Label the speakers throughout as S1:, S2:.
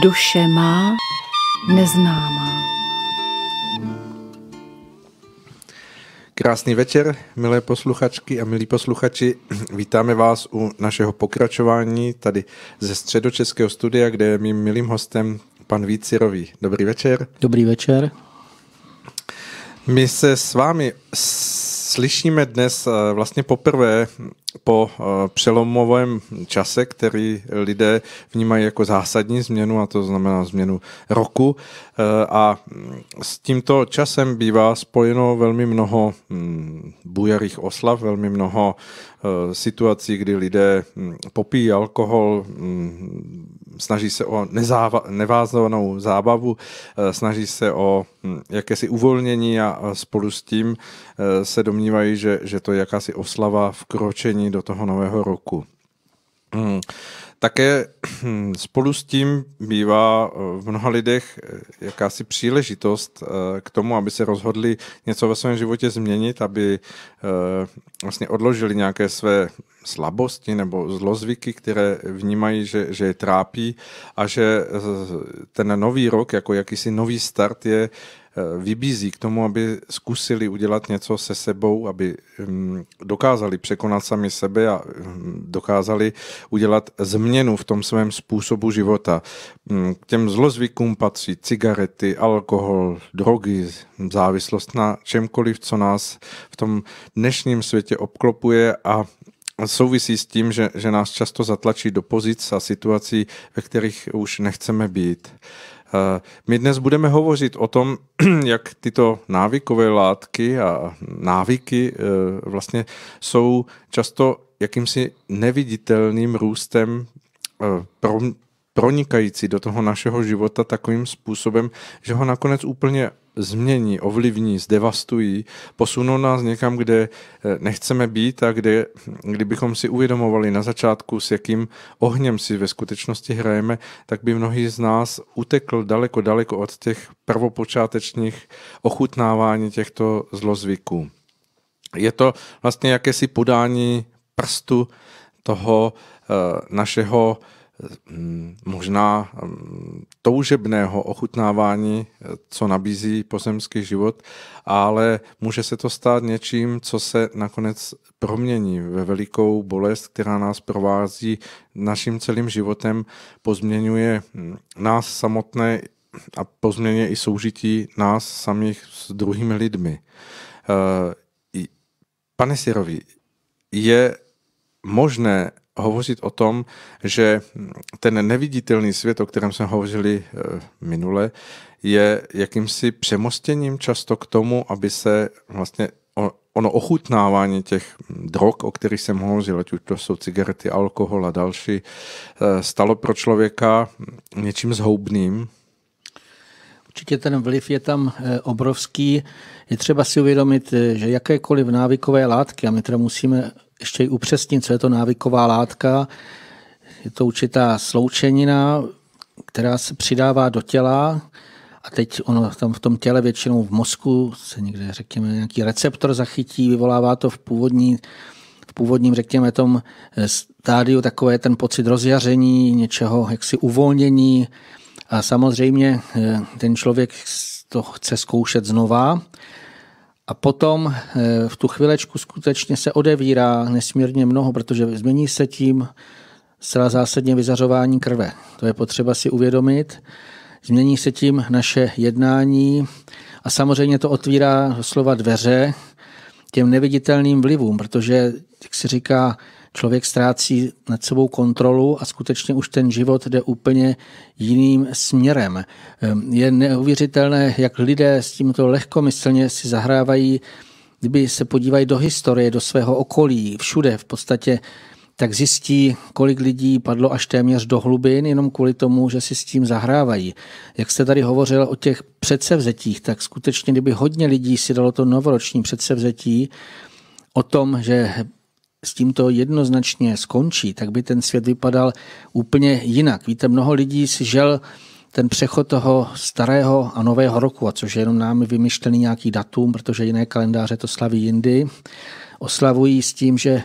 S1: duše má neznámá.
S2: Krásný večer, milé posluchačky a milí posluchači. Vítáme vás u našeho pokračování tady ze středočeského studia, kde je mým milým hostem pan Vícirový. Dobrý večer. Dobrý večer. My se s vámi s slyšíme dnes eh, vlastně poprvé po eh, přelomovém čase, který lidé vnímají jako zásadní změnu, a to znamená změnu roku. Eh, a mm, s tímto časem bývá spojeno velmi mnoho mm, bujarých oslav, velmi mnoho situací, kdy lidé mm, popíjí alkohol, snaží se o nezáva, nevázanou zábavu, eh, snaží se o hm, jakési uvolnění a spolu s tím eh, se domnívají, že, že to je jakási oslava vkročení do toho nového roku. Hm, také hm, spolu s tím bývá eh, v mnoha lidech eh, jakási příležitost eh, k tomu, aby se rozhodli něco ve svém životě změnit, aby vlastně odložili nějaké své slabosti nebo zlozvyky, které vnímají, že, že je trápí a že ten nový rok jako jakýsi nový start je Eh, vybízí k tomu, aby zkusili udělat něco se sebou, aby mm, dokázali překonat sami sebe a mm, dokázali udělat změnu v tom svém způsobu života. Mm, k těm zlozvykům patří cigarety, alkohol, drogy, závislost na čemkoliv, co nás v tom dnešním světě obklopuje a souvisí s tím, že, že nás často zatlačí do pozic a situací, ve kterých už nechceme být. Eh, my dnes budeme hovořit o tom, jak tyto návykové látky a návyky eh, vlastně jsou často jakýmsi neviditelným růstem eh, pronikající do toho našeho života takovým způsobem, že ho nakonec úplně změní, ovlivní, zdevastují, posunou nás někam, kde eh, nechceme být a kde, kdybychom si uvědomovali na začátku, s jakým ohněm si ve skutečnosti hrajeme, tak by mnohý z nás utekl daleko, daleko od těch prvopočátečních ochutnávání těchto zlozvyků. Je to vlastně jakési podání prstu toho eh, našeho Mm, možná mm, toužebného ochutnávání, co nabízí pozemský život, ale může se to stát něčím, co se nakonec promění ve velikou bolest, která nás provází naším celým životem, pozměňuje mm, nás samotné a pozměňuje i soužití nás samých s druhými lidmi. Eh, pane Sirovi, je možné hovořit o tom, že ten neviditelný svět, o kterém jsme hovořili eh, minule, je jakýmsi přemostěním často k tomu, aby se vlastně ono ochutnávání těch drog, o kterých jsem hovořil, ať už to jsou cigarety, alkohol a další, eh, stalo pro člověka něčím zhoubným, Určitě ten vliv je tam eh, obrovský. Je třeba si
S3: uvědomit, že jakékoliv návykové látky, a my teda musíme ještě upřesnit, co je to návyková látka. Je to určitá sloučenina, která se přidává do těla a teď ono tam v tom těle, většinou v mozku, se někde, řekněme, nějaký receptor zachytí, vyvolává to v původní v původním, řekněme, tom eh, stádiu takové ten pocit rozjaření, něčeho jaksi uvolnění. A samozřejmě eh, ten člověk to chce zkoušet znova. A potom eh, v tu chvilečku skutečně se odevírá nesmírně mnoho, protože změní se tím zcela zásadně vyzařování krve. To je potřeba si uvědomit. Změní se tím naše jednání a samozřejmě to otvírá slova dveře těm neviditelným vlivům, protože, jak se říká, člověk ztrácí nad sebou kontrolu a skutečně už ten život jde úplně jiným směrem. Ehm, je neuvěřitelné, jak lidé s tímto lehkomyslně si zahrávají, kdyby se podívají do historie, do svého okolí, všude v podstatě tak zjistí, kolik lidí padlo až téměř do hlubin jenom kvůli tomu, že si s tím zahrávají. Jak jste tady hovořil o těch předsevzetích, tak skutečně, kdyby hodně lidí si dalo to novoroční předsevzetí o tom, že s tímto jednoznačně skončí, tak by ten svět vypadal úplně jinak. Víte, mnoho lidí si žel ten přechod toho starého a nového roku, a což je jenom námi vymyšlený nějaký datum, protože jiné kalendáře to slaví jindy, oslavují s tím, že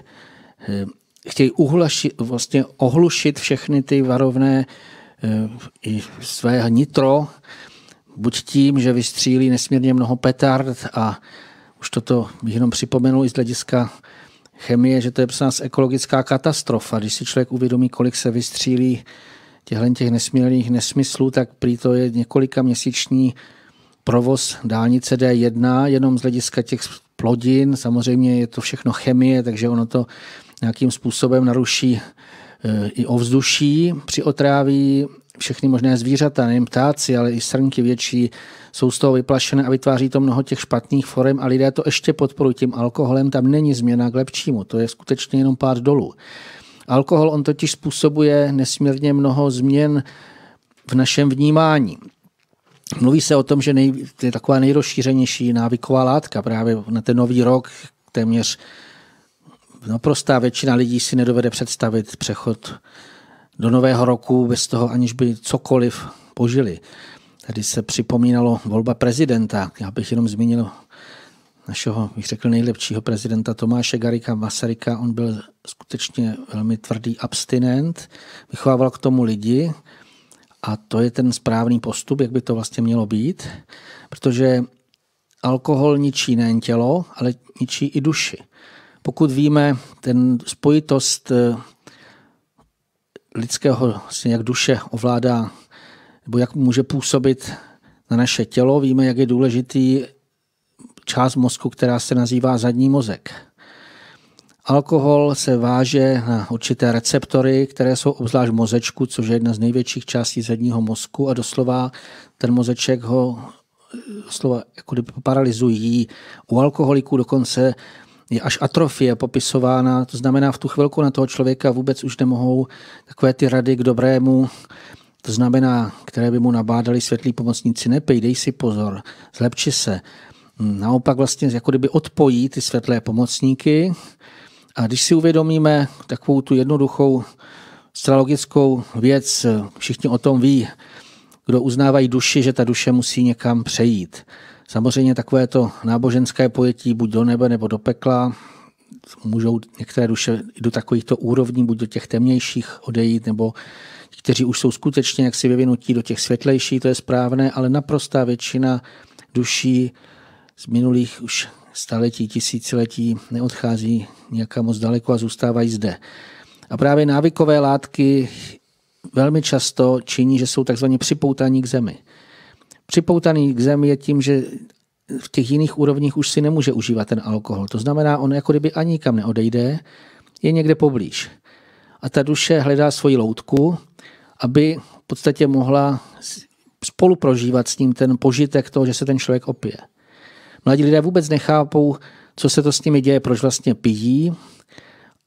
S3: eh, chtějí uhlašit, vlastně ohlušit všechny ty varovné eh, i své nitro, buď tím, že vystřílí nesmírně mnoho petard a už toto bych jenom připomenul i z hlediska chemie, že to je nás ekologická katastrofa. Když si člověk uvědomí, kolik se vystřílí těchto těch nesmírných nesmyslů, tak prý to je několika měsíční provoz dálnice D1, jenom z hlediska těch plodin. Samozřejmě je to všechno chemie, takže ono to nějakým způsobem naruší e, i ovzduší při otráví všechny možné zvířata, nejen ptáci, ale i srnky větší, jsou z toho vyplašené a vytváří to mnoho těch špatných forem a lidé to ještě podporují tím alkoholem. Tam není změna k lepšímu, to je skutečně jenom pár dolů. Alkohol on totiž způsobuje nesmírně mnoho změn v našem vnímání. Mluví se o tom, že nej, je taková nejrozšířenější návyková látka právě na ten nový rok téměř naprostá většina lidí si nedovede představit přechod do nového roku bez toho, aniž by cokoliv požili. Tady se připomínalo volba prezidenta. Já bych jenom zmínil našeho, bych řekl, nejlepšího prezidenta Tomáše Garika Masaryka. On byl skutečně velmi tvrdý abstinent, vychovával k tomu lidi a to je ten správný postup, jak by to vlastně mělo být, protože alkohol ničí nejen tělo, ale ničí i duši. Pokud víme, ten spojitost lidského, vlastně jak duše ovládá, nebo jak může působit na naše tělo. Víme, jak je důležitý část mozku, která se nazývá zadní mozek. Alkohol se váže na určité receptory, které jsou obzvlášť v mozečku, což je jedna z největších částí zadního mozku a doslova ten mozeček ho doslova jako kdyby paralizují. U alkoholiků dokonce je až atrofie popisována, to znamená v tu chvilku na toho člověka vůbec už nemohou takové ty rady k dobrému, to znamená, které by mu nabádali světlí pomocníci, nepej, dej si pozor, zlepči se. Naopak vlastně jako kdyby odpojí ty světlé pomocníky a když si uvědomíme takovou tu jednoduchou astrologickou věc, všichni o tom ví, kdo uznávají duši, že ta duše musí někam přejít. Samozřejmě takové to náboženské pojetí buď do nebe nebo do pekla, můžou některé duše do takovýchto úrovní, buď do těch temnějších odejít, nebo ti, kteří už jsou skutečně jaksi vyvinutí do těch světlejších, to je správné, ale naprostá většina duší z minulých už staletí, tisíciletí neodchází nějaká moc daleko a zůstávají zde. A právě návykové látky velmi často činí, že jsou takzvaně připoutaní k zemi připoutaný k zemi je tím, že v těch jiných úrovních už si nemůže užívat ten alkohol. To znamená, on jako kdyby ani kam neodejde, je někde poblíž. A ta duše hledá svoji loutku, aby v podstatě mohla spolu prožívat s ním ten požitek toho, že se ten člověk opije. Mladí lidé vůbec nechápou, co se to s nimi děje, proč vlastně pijí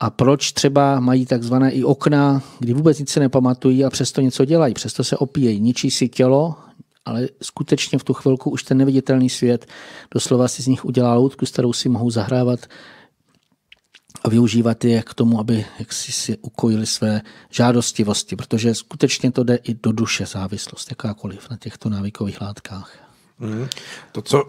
S3: a proč třeba mají takzvané i okna, kdy vůbec nic se nepamatují a přesto něco dělají, přesto se opíjejí, ničí si tělo ale skutečně v tu chvilku už ten neviditelný svět doslova si z nich udělá loutku, s kterou si mohou zahrávat a využívat je k tomu, aby jak si, si ukojili své žádostivosti, protože skutečně to jde i do duše závislost, jakákoliv na těchto návykových látkách. Hmm. to, co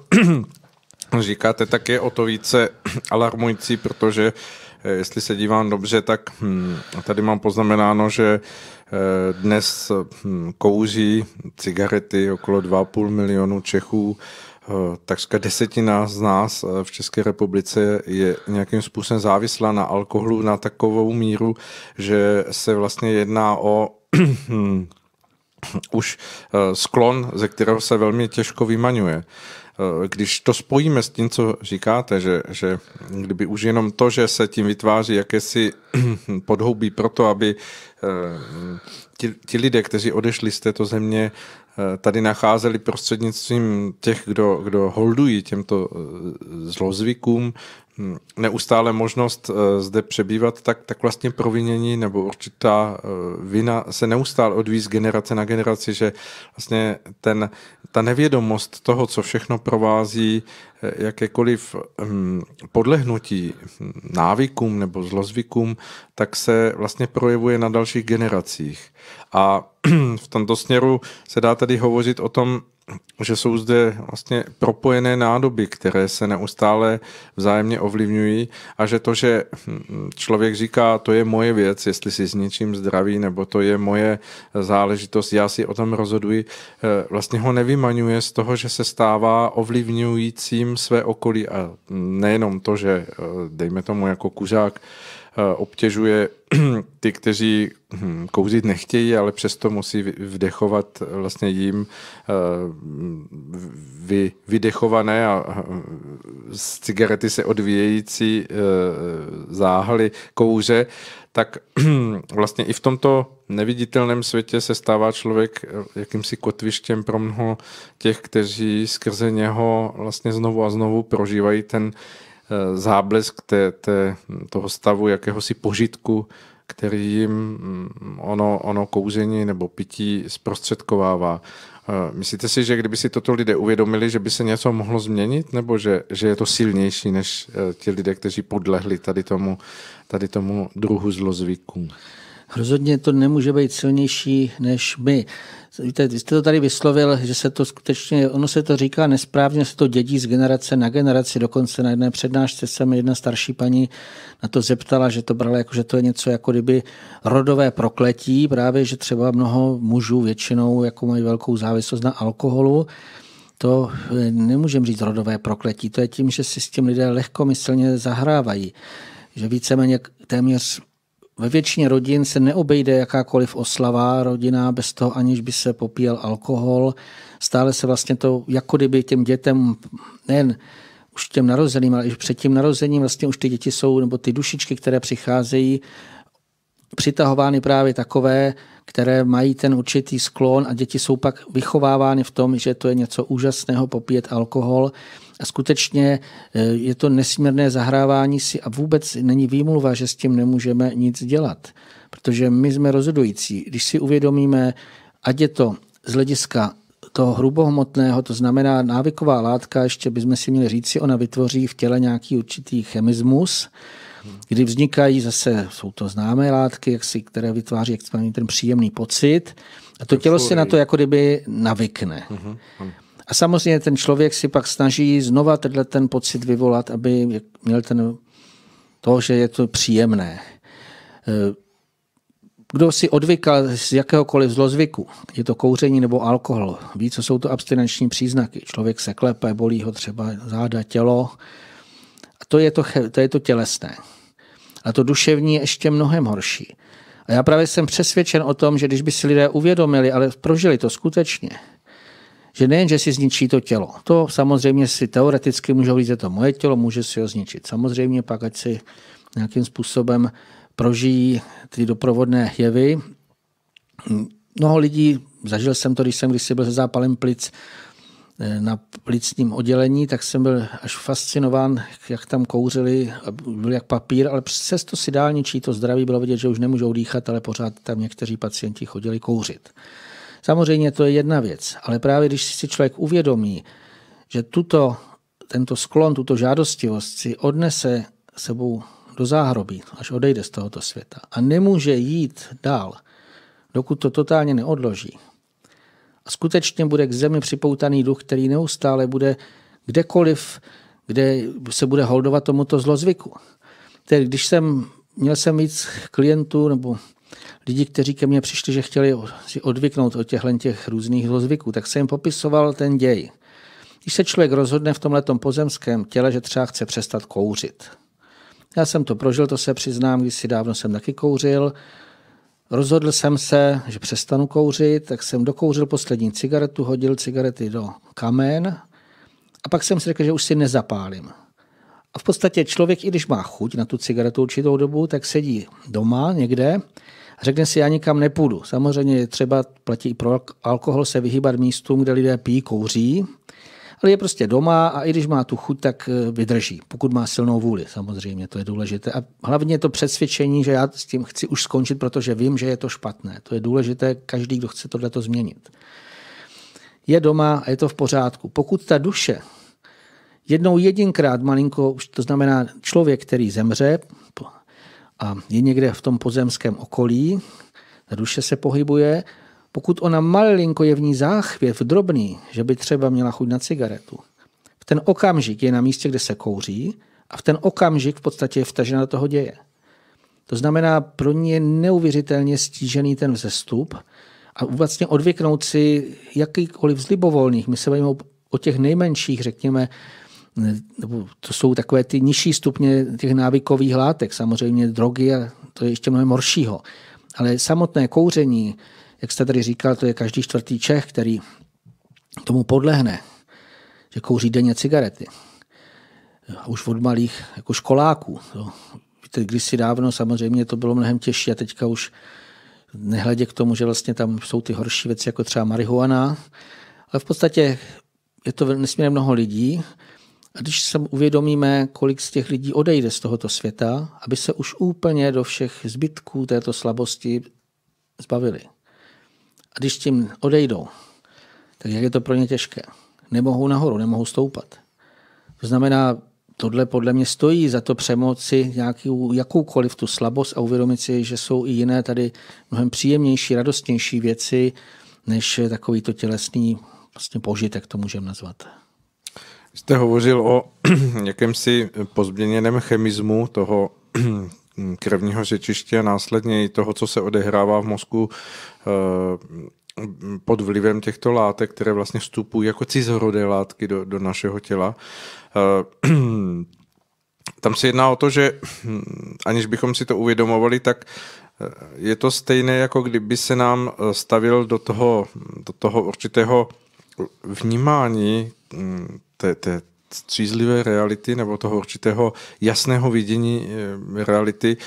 S2: říkáte, tak je o to více alarmující, protože Eh, jestli se dívám dobře, tak hm, tady mám poznamenáno, že eh, dnes hm, kouří cigarety okolo 2,5 milionu Čechů, eh, takřka desetina z nás v České republice je nějakým způsobem závislá na alkoholu na takovou míru, že se vlastně jedná o hm, už sklon, ze kterého se velmi těžko vymaňuje. Eh, když to spojíme s tím, co říkáte, že, že kdyby už jenom to, že se tím vytváří jakési podhoubí pro to, aby eh, ti, ti lidé, kteří odešli z této země, eh, tady nacházeli prostřednictvím těch, kdo, kdo holdují těmto zlozvykům, Hm, neustále možnost eh, zde přebývat, tak, tak vlastně provinění nebo určitá eh, vina se neustále odvíjí z generace na generaci, že vlastně ten, ta nevědomost toho, co všechno provází eh, jakékoliv hm, podlehnutí hm, návykům nebo zlozvykům, tak se vlastně projevuje na dalších generacích. A v tomto směru se dá tady hovořit o tom, že jsou zde vlastně propojené nádoby, které se neustále vzájemně ovlivňují a že to, že hm, člověk říká, to je moje věc, jestli si s něčím zdraví, nebo to je moje záležitost, já si o tom rozhoduji, eh, vlastně ho nevymaňuje z toho, že se stává ovlivňujícím své okolí a nejenom to, že eh, dejme tomu jako kuřák eh, obtěžuje ty, kteří hm, kouzit nechtějí, ale přesto musí vdechovat vlastně jim eh, vy, vydechované a eh, z cigarety se odvíjející eh, záhly kouře, tak vlastně i v tomto neviditelném světě se stává člověk jakýmsi kotvištěm pro mnoho těch, kteří skrze něho vlastně znovu a znovu prožívají ten záblesk té, té, toho stavu jakéhosi požitku, který jim mm, ono, ono kouzení nebo pití zprostředkovává. Eh, myslíte si, že kdyby si toto lidé uvědomili, že by se něco mohlo změnit, nebo že, že je to silnější než eh, ti lidé, kteří podlehli tady tomu, tady tomu druhu zlozvyků?
S3: rozhodně to nemůže být silnější než my. Víte, vy jste to tady vyslovil, že se to skutečně, ono se to říká nesprávně, se to dědí z generace na generaci. Dokonce na jedné přednášce se mi jedna starší paní na to zeptala, že to brala jako, že to je něco jako kdyby rodové prokletí, právě, že třeba mnoho mužů většinou jako mají velkou závislost na alkoholu. To eh, nemůžeme říct rodové prokletí, to je tím, že si s tím lidé lehkomyslně zahrávají že víceméně téměř ve většině rodin se neobejde jakákoliv oslava rodina bez toho, aniž by se popíjel alkohol. Stále se vlastně to, jako kdyby těm dětem, nejen už těm narozeným, ale i před tím narozením vlastně už ty děti jsou, nebo ty dušičky, které přicházejí, přitahovány právě takové, které mají ten určitý sklon a děti jsou pak vychovávány v tom, že to je něco úžasného popíjet alkohol a skutečně eh, je to nesmírné zahrávání si a vůbec není výmluva, že s tím nemůžeme nic dělat, protože my jsme rozhodující. Když si uvědomíme, ať je to z hlediska toho hrubohmotného, to znamená návyková látka, ještě bychom si měli říci, ona vytvoří v těle nějaký určitý chemismus, kdy vznikají zase, jsou to známé látky, jak si, které vytváří jak ten příjemný pocit, a to tělo se na to jako kdyby navykne. Uh-huh. A samozřejmě ten člověk si pak snaží znova tenhle ten pocit vyvolat, aby měl ten, to, že je to příjemné. Eh, kdo si odvykal z jakéhokoliv zlozvyku, je to kouření nebo alkohol, ví, co jsou to abstinenční příznaky. Člověk se klepe, bolí ho třeba záda, tělo. A to je to, to, je to tělesné. A to duševní je ještě mnohem horší. A já právě jsem přesvědčen o tom, že když by si lidé uvědomili, ale prožili to skutečně, že nejen, že si zničí to tělo, to samozřejmě si teoreticky může říct, že to moje tělo, může si ho zničit. Samozřejmě pak, ať si nějakým způsobem prožijí ty doprovodné jevy. Mnoho lidí, zažil jsem to, když jsem když byl se zápalem plic eh, na plicním oddělení, tak jsem byl až fascinován, jak tam kouřili, byl jak papír, ale přesto si dál ničí to zdraví bylo vidět, že už nemůžou dýchat, ale pořád tam někteří pacienti chodili kouřit. Samozřejmě to je jedna věc, ale právě když si člověk uvědomí, že tuto, tento sklon, tuto žádostivost si odnese sebou do záhrobí, až odejde z tohoto světa a nemůže jít dál, dokud to totálně neodloží. A skutečně bude k zemi připoutaný duch, který neustále bude kdekoliv, kde se bude holdovat tomuto zlozvyku. Tedy když jsem, měl jsem víc klientů nebo lidi, kteří ke mně přišli, že chtěli si odvyknout od těchto těch různých zlozvyků, tak jsem jim popisoval ten děj. Když se člověk rozhodne v tomhletom pozemském těle, že třeba chce přestat kouřit. Já jsem to prožil, to se přiznám, když si dávno jsem taky kouřil. Rozhodl jsem se, že přestanu kouřit, tak jsem dokouřil poslední cigaretu, hodil cigarety do kamen a pak jsem si řekl, že už si nezapálím. A v podstatě člověk, i když má chuť na tu cigaretu určitou dobu, tak sedí doma někde řekne si, já nikam nepůjdu. Samozřejmě je třeba platí i pro alkohol se vyhýbat místům, kde lidé pijí, kouří, ale je prostě doma a i když má tu chuť, tak eh, vydrží, pokud má silnou vůli, samozřejmě, to je důležité. A hlavně to přesvědčení, že já s tím chci už skončit, protože vím, že je to špatné. To je důležité, každý, kdo chce tohleto změnit. Je doma a je to v pořádku. Pokud ta duše jednou jedinkrát malinko, už to znamená člověk, který zemře, a je někde v tom pozemském okolí, duše se pohybuje, pokud ona malinko je v ní záchvěv drobný, že by třeba měla chuť na cigaretu, v ten okamžik je na místě, kde se kouří a v ten okamžik v podstatě je vtažena do toho děje. To znamená, pro ní je neuvěřitelně stížený ten vzestup a vlastně odvyknout si jakýkoliv z libovolných, my se bavíme o těch nejmenších, řekněme, nebo to jsou takové ty nižší stupně těch návykových látek, samozřejmě drogy a to je ještě mnohem horšího. Ale samotné kouření, jak jste tady říkal, to je každý čtvrtý Čech, který tomu podlehne, že kouří denně cigarety. A už od malých jako školáků. To, víte, když si dávno samozřejmě to bylo mnohem těžší a teďka už nehledě k tomu, že vlastně tam jsou ty horší věci, jako třeba marihuana, ale v podstatě je to nesmírně mnoho lidí, a když se uvědomíme, kolik z těch lidí odejde z tohoto světa, aby se už úplně do všech zbytků této slabosti zbavili. A když tím odejdou, tak jak je to pro ně těžké. Nemohou nahoru, nemohou stoupat. To znamená, tohle podle mě stojí za to přemoci nějakou, jakoukoliv tu slabost a uvědomit si, že jsou i jiné tady mnohem příjemnější, radostnější věci, než takový to tělesný vlastně požitek to můžeme nazvat.
S2: Jste hovořil o jakémsi pozměněném chemismu toho krevního řečiště a následně i toho, co se odehrává v mozku eh, pod vlivem těchto látek, které vlastně vstupují jako cizorodé látky do, do našeho těla. Eh, tam se jedná o to, že hm, aniž bychom si to uvědomovali, tak eh, je to stejné, jako kdyby se nám stavil do toho, do toho určitého vnímání hm, té, té střízlivé reality nebo toho určitého jasného vidění eh, reality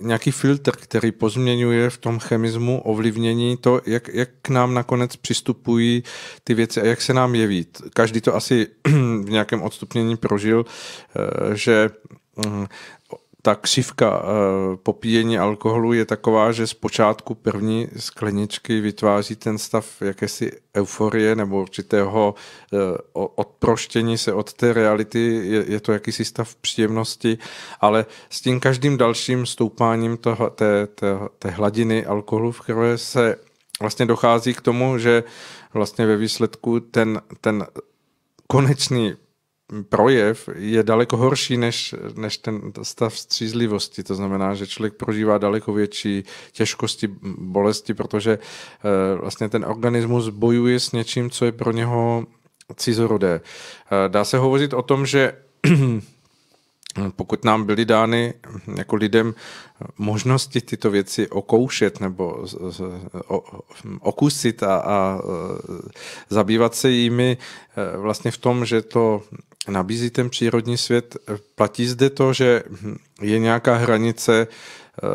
S2: nějaký filtr, který pozměňuje v tom chemismu ovlivnění to, jak, jak k nám nakonec přistupují ty věci a jak se nám jeví. Každý to asi v nějakém odstupnění prožil, eh, že mm, ta křivka eh, popíjení alkoholu je taková, že z počátku, první skleničky vytváří ten stav jakési euforie nebo určitého eh, odproštění se od té reality. Je to jakýsi stav příjemnosti, ale s tím každým dalším stoupáním toho, té, té, té hladiny alkoholu v krve se vlastně dochází k tomu, že vlastně ve výsledku ten, ten konečný projev je daleko horší než, než ten stav střízlivosti. To znamená, že člověk prožívá daleko větší těžkosti, bolesti, protože eh, vlastně ten organismus bojuje s něčím, co je pro něho cizorodé. Eh, dá se hovořit o tom, že pokud nám byly dány jako lidem možnosti tyto věci okoušet nebo okusit a, a e, zabývat se jimi e, vlastně v tom, že to nabízí ten přírodní svět. Platí zde to, že je nějaká hranice, eh,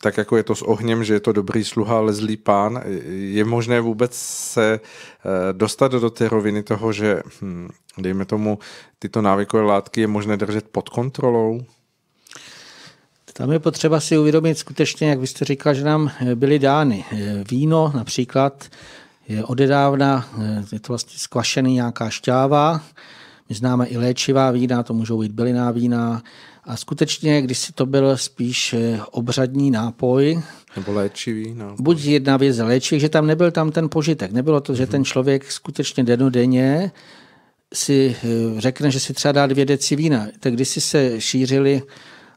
S2: tak jako je to s ohněm, že je to dobrý sluha, ale zlý pán, je možné vůbec se eh, dostat do té roviny toho, že hm, dejme tomu, tyto návykové látky je možné držet pod kontrolou? Tam je potřeba si uvědomit skutečně,
S3: jak vy jste říkal, že nám byly dány. Eh, víno například je odedávna, eh, je to vlastně skvašený nějaká šťáva, my známe i léčivá vína, to můžou být byliná vína. A skutečně, když si to byl spíš eh, obřadní nápoj,
S2: nebo léčivý nápoj.
S3: Buď jedna věc léčivý, že tam nebyl tam ten požitek. Nebylo to, že mhm. ten člověk skutečně denodenně si eh, řekne, že si třeba dá dvě deci vína. Tak když si se šířili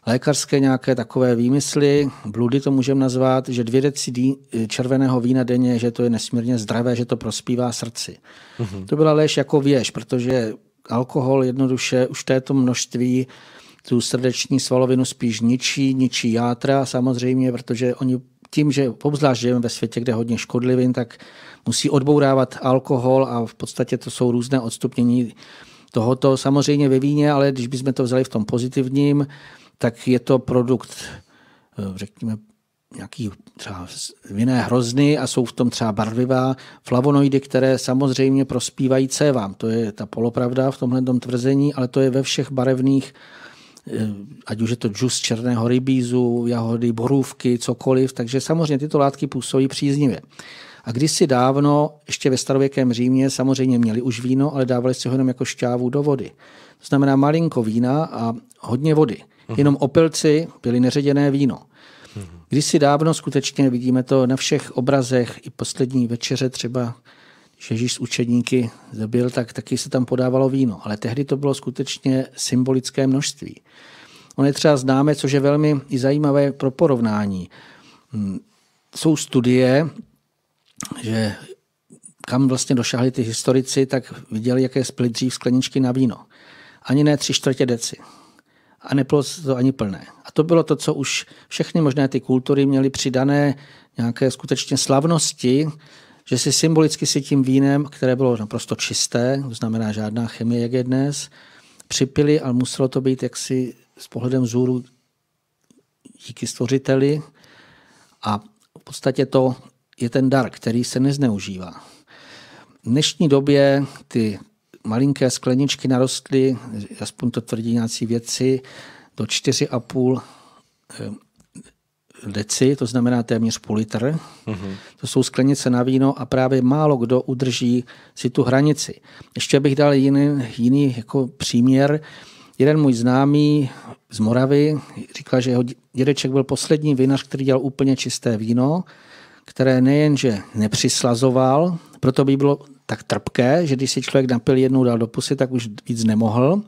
S3: lékařské nějaké takové výmysly, bludy to můžeme nazvat, že dvě deci červeného vína denně, že to je nesmírně zdravé, že to prospívá srdci. Mm-hmm. To byla léž jako věž, protože alkohol jednoduše už této množství tu srdeční svalovinu spíš ničí, ničí játra samozřejmě, protože oni tím, že obzvlášť žijeme ve světě, kde je hodně škodlivým, tak musí odbourávat alkohol a v podstatě to jsou různé odstupnění tohoto samozřejmě ve víně, ale když bychom to vzali v tom pozitivním, tak je to produkt, eh, řekněme, nějaký třeba vinné hrozny a jsou v tom třeba barvivá flavonoidy, které samozřejmě prospívají cévám. To je ta polopravda v tomhle tom tvrzení, ale to je ve všech barevných eh, ať už je to džus černého rybízu, jahody, borůvky, cokoliv, takže samozřejmě tyto látky působí příznivě. A kdysi dávno, ještě ve starověkém Římě, samozřejmě měli už víno, ale dávali si ho jenom jako šťávu do vody. To znamená malinko vína a hodně vody. Uh-huh. Jenom opilci byli neředěné víno. Uh-huh. Kdysi dávno skutečně vidíme to na všech obrazech, i poslední večeře třeba, když Ježíš s učedníky zabil, tak taky se tam podávalo víno. Ale tehdy to bylo skutečně symbolické množství. Ono je třeba známe, což je velmi i zajímavé pro porovnání. Hmm. Jsou studie, že kam vlastně došahli ty historici, tak viděli, jaké split dřív skleničky na víno. Ani ne tři čtvrtě deci. A nebylo to ani plné. A to bylo to, co už všechny možné ty kultury měly přidané nějaké skutečně slavnosti, že si symbolicky si tím vínem, které bylo naprosto čisté, to znamená žádná chemie, jak je dnes, připili, ale muselo to být jaksi s pohledem zůru díky stvořiteli. A v podstatě to je ten dar, který se nezneužívá. V dnešní době ty malinké skleničky narostly, aspoň to tvrdí nějací věci, do 4,5 eh, deci, to znamená téměř půl litr. Mm-hmm. To jsou sklenice na víno a právě málo kdo udrží si tu hranici. Ještě bych dal jiný, jiný jako příměr. Jeden můj známý z Moravy říkal, že jeho dědeček byl poslední vinař, který dělal úplně čisté víno které nejenže nepřislazoval, proto by bylo tak trpké, že když si člověk napil jednou dal do pusy, tak už víc nemohl.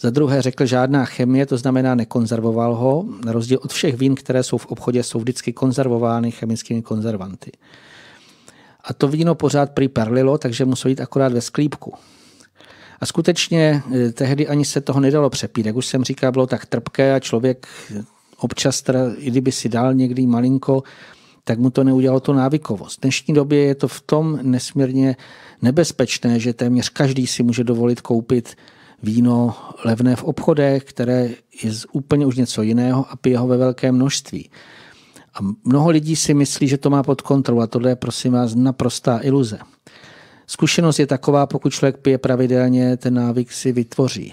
S3: Za druhé řekl žádná chemie, to znamená nekonzervoval ho, na rozdíl od všech vín, které jsou v obchodě, jsou vždycky konzervovány chemickými konzervanty. A to víno pořád priperlilo, takže muselo jít akorát ve sklípku. A skutečně eh, tehdy ani se toho nedalo přepít. Jak už jsem říkal, bylo tak trpké a člověk občas, i kdyby si dal někdy malinko, tak mu to neudělalo tu návykovost. V dnešní době je to v tom nesmírně nebezpečné, že téměř každý si může dovolit koupit víno levné v obchodech, které je úplně už něco jiného a pije ho ve velké množství. A mnoho lidí si myslí, že to má pod kontrolou a tohle je prosím vás naprostá iluze. Zkušenost je taková, pokud člověk pije pravidelně, ten návyk si vytvoří.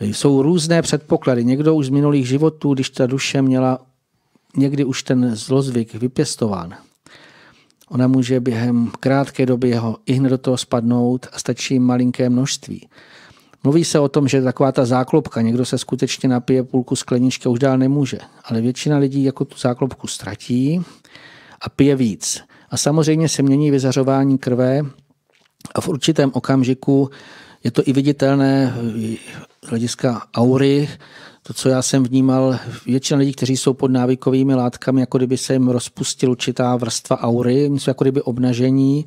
S3: Jsou různé předpoklady. Někdo už z minulých životů, když ta duše měla někdy už ten zlozvyk vypěstován, ona může během krátké doby jeho i hned do toho spadnout a stačí malinké množství. Mluví se o tom, že taková ta záklopka, někdo se skutečně napije půlku skleničky, už dál nemůže, ale většina lidí jako tu záklopku ztratí a pije víc. A samozřejmě se mění vyzařování krve a v určitém okamžiku je to i viditelné z hlediska aury, to, co já jsem vnímal, většina lidí, kteří jsou pod návykovými látkami, jako kdyby se jim rozpustil určitá vrstva aury, jsou jako kdyby obnažení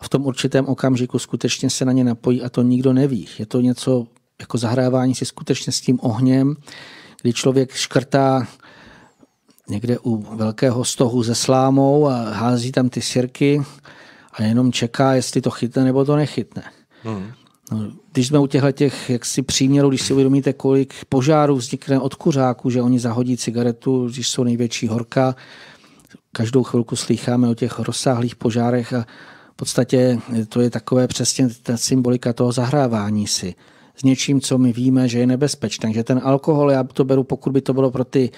S3: a v tom určitém okamžiku skutečně se na ně napojí a to nikdo neví. Je to něco jako zahrávání si skutečně s tím ohněm, kdy člověk škrtá někde u velkého stohu se slámou a hází tam ty sirky a jenom čeká, jestli to chytne nebo to nechytne. Hmm. No, když jsme u těchto těch jak si příměru, když si uvědomíte, kolik požárů vznikne od kuřáků, že oni zahodí cigaretu, když jsou největší horka, každou chvilku slycháme o těch rozsáhlých požárech a v podstatě to je takové přesně ta symbolika toho zahrávání si s něčím, co my víme, že je nebezpečné. Takže ten alkohol, já to beru, pokud by to bylo pro ty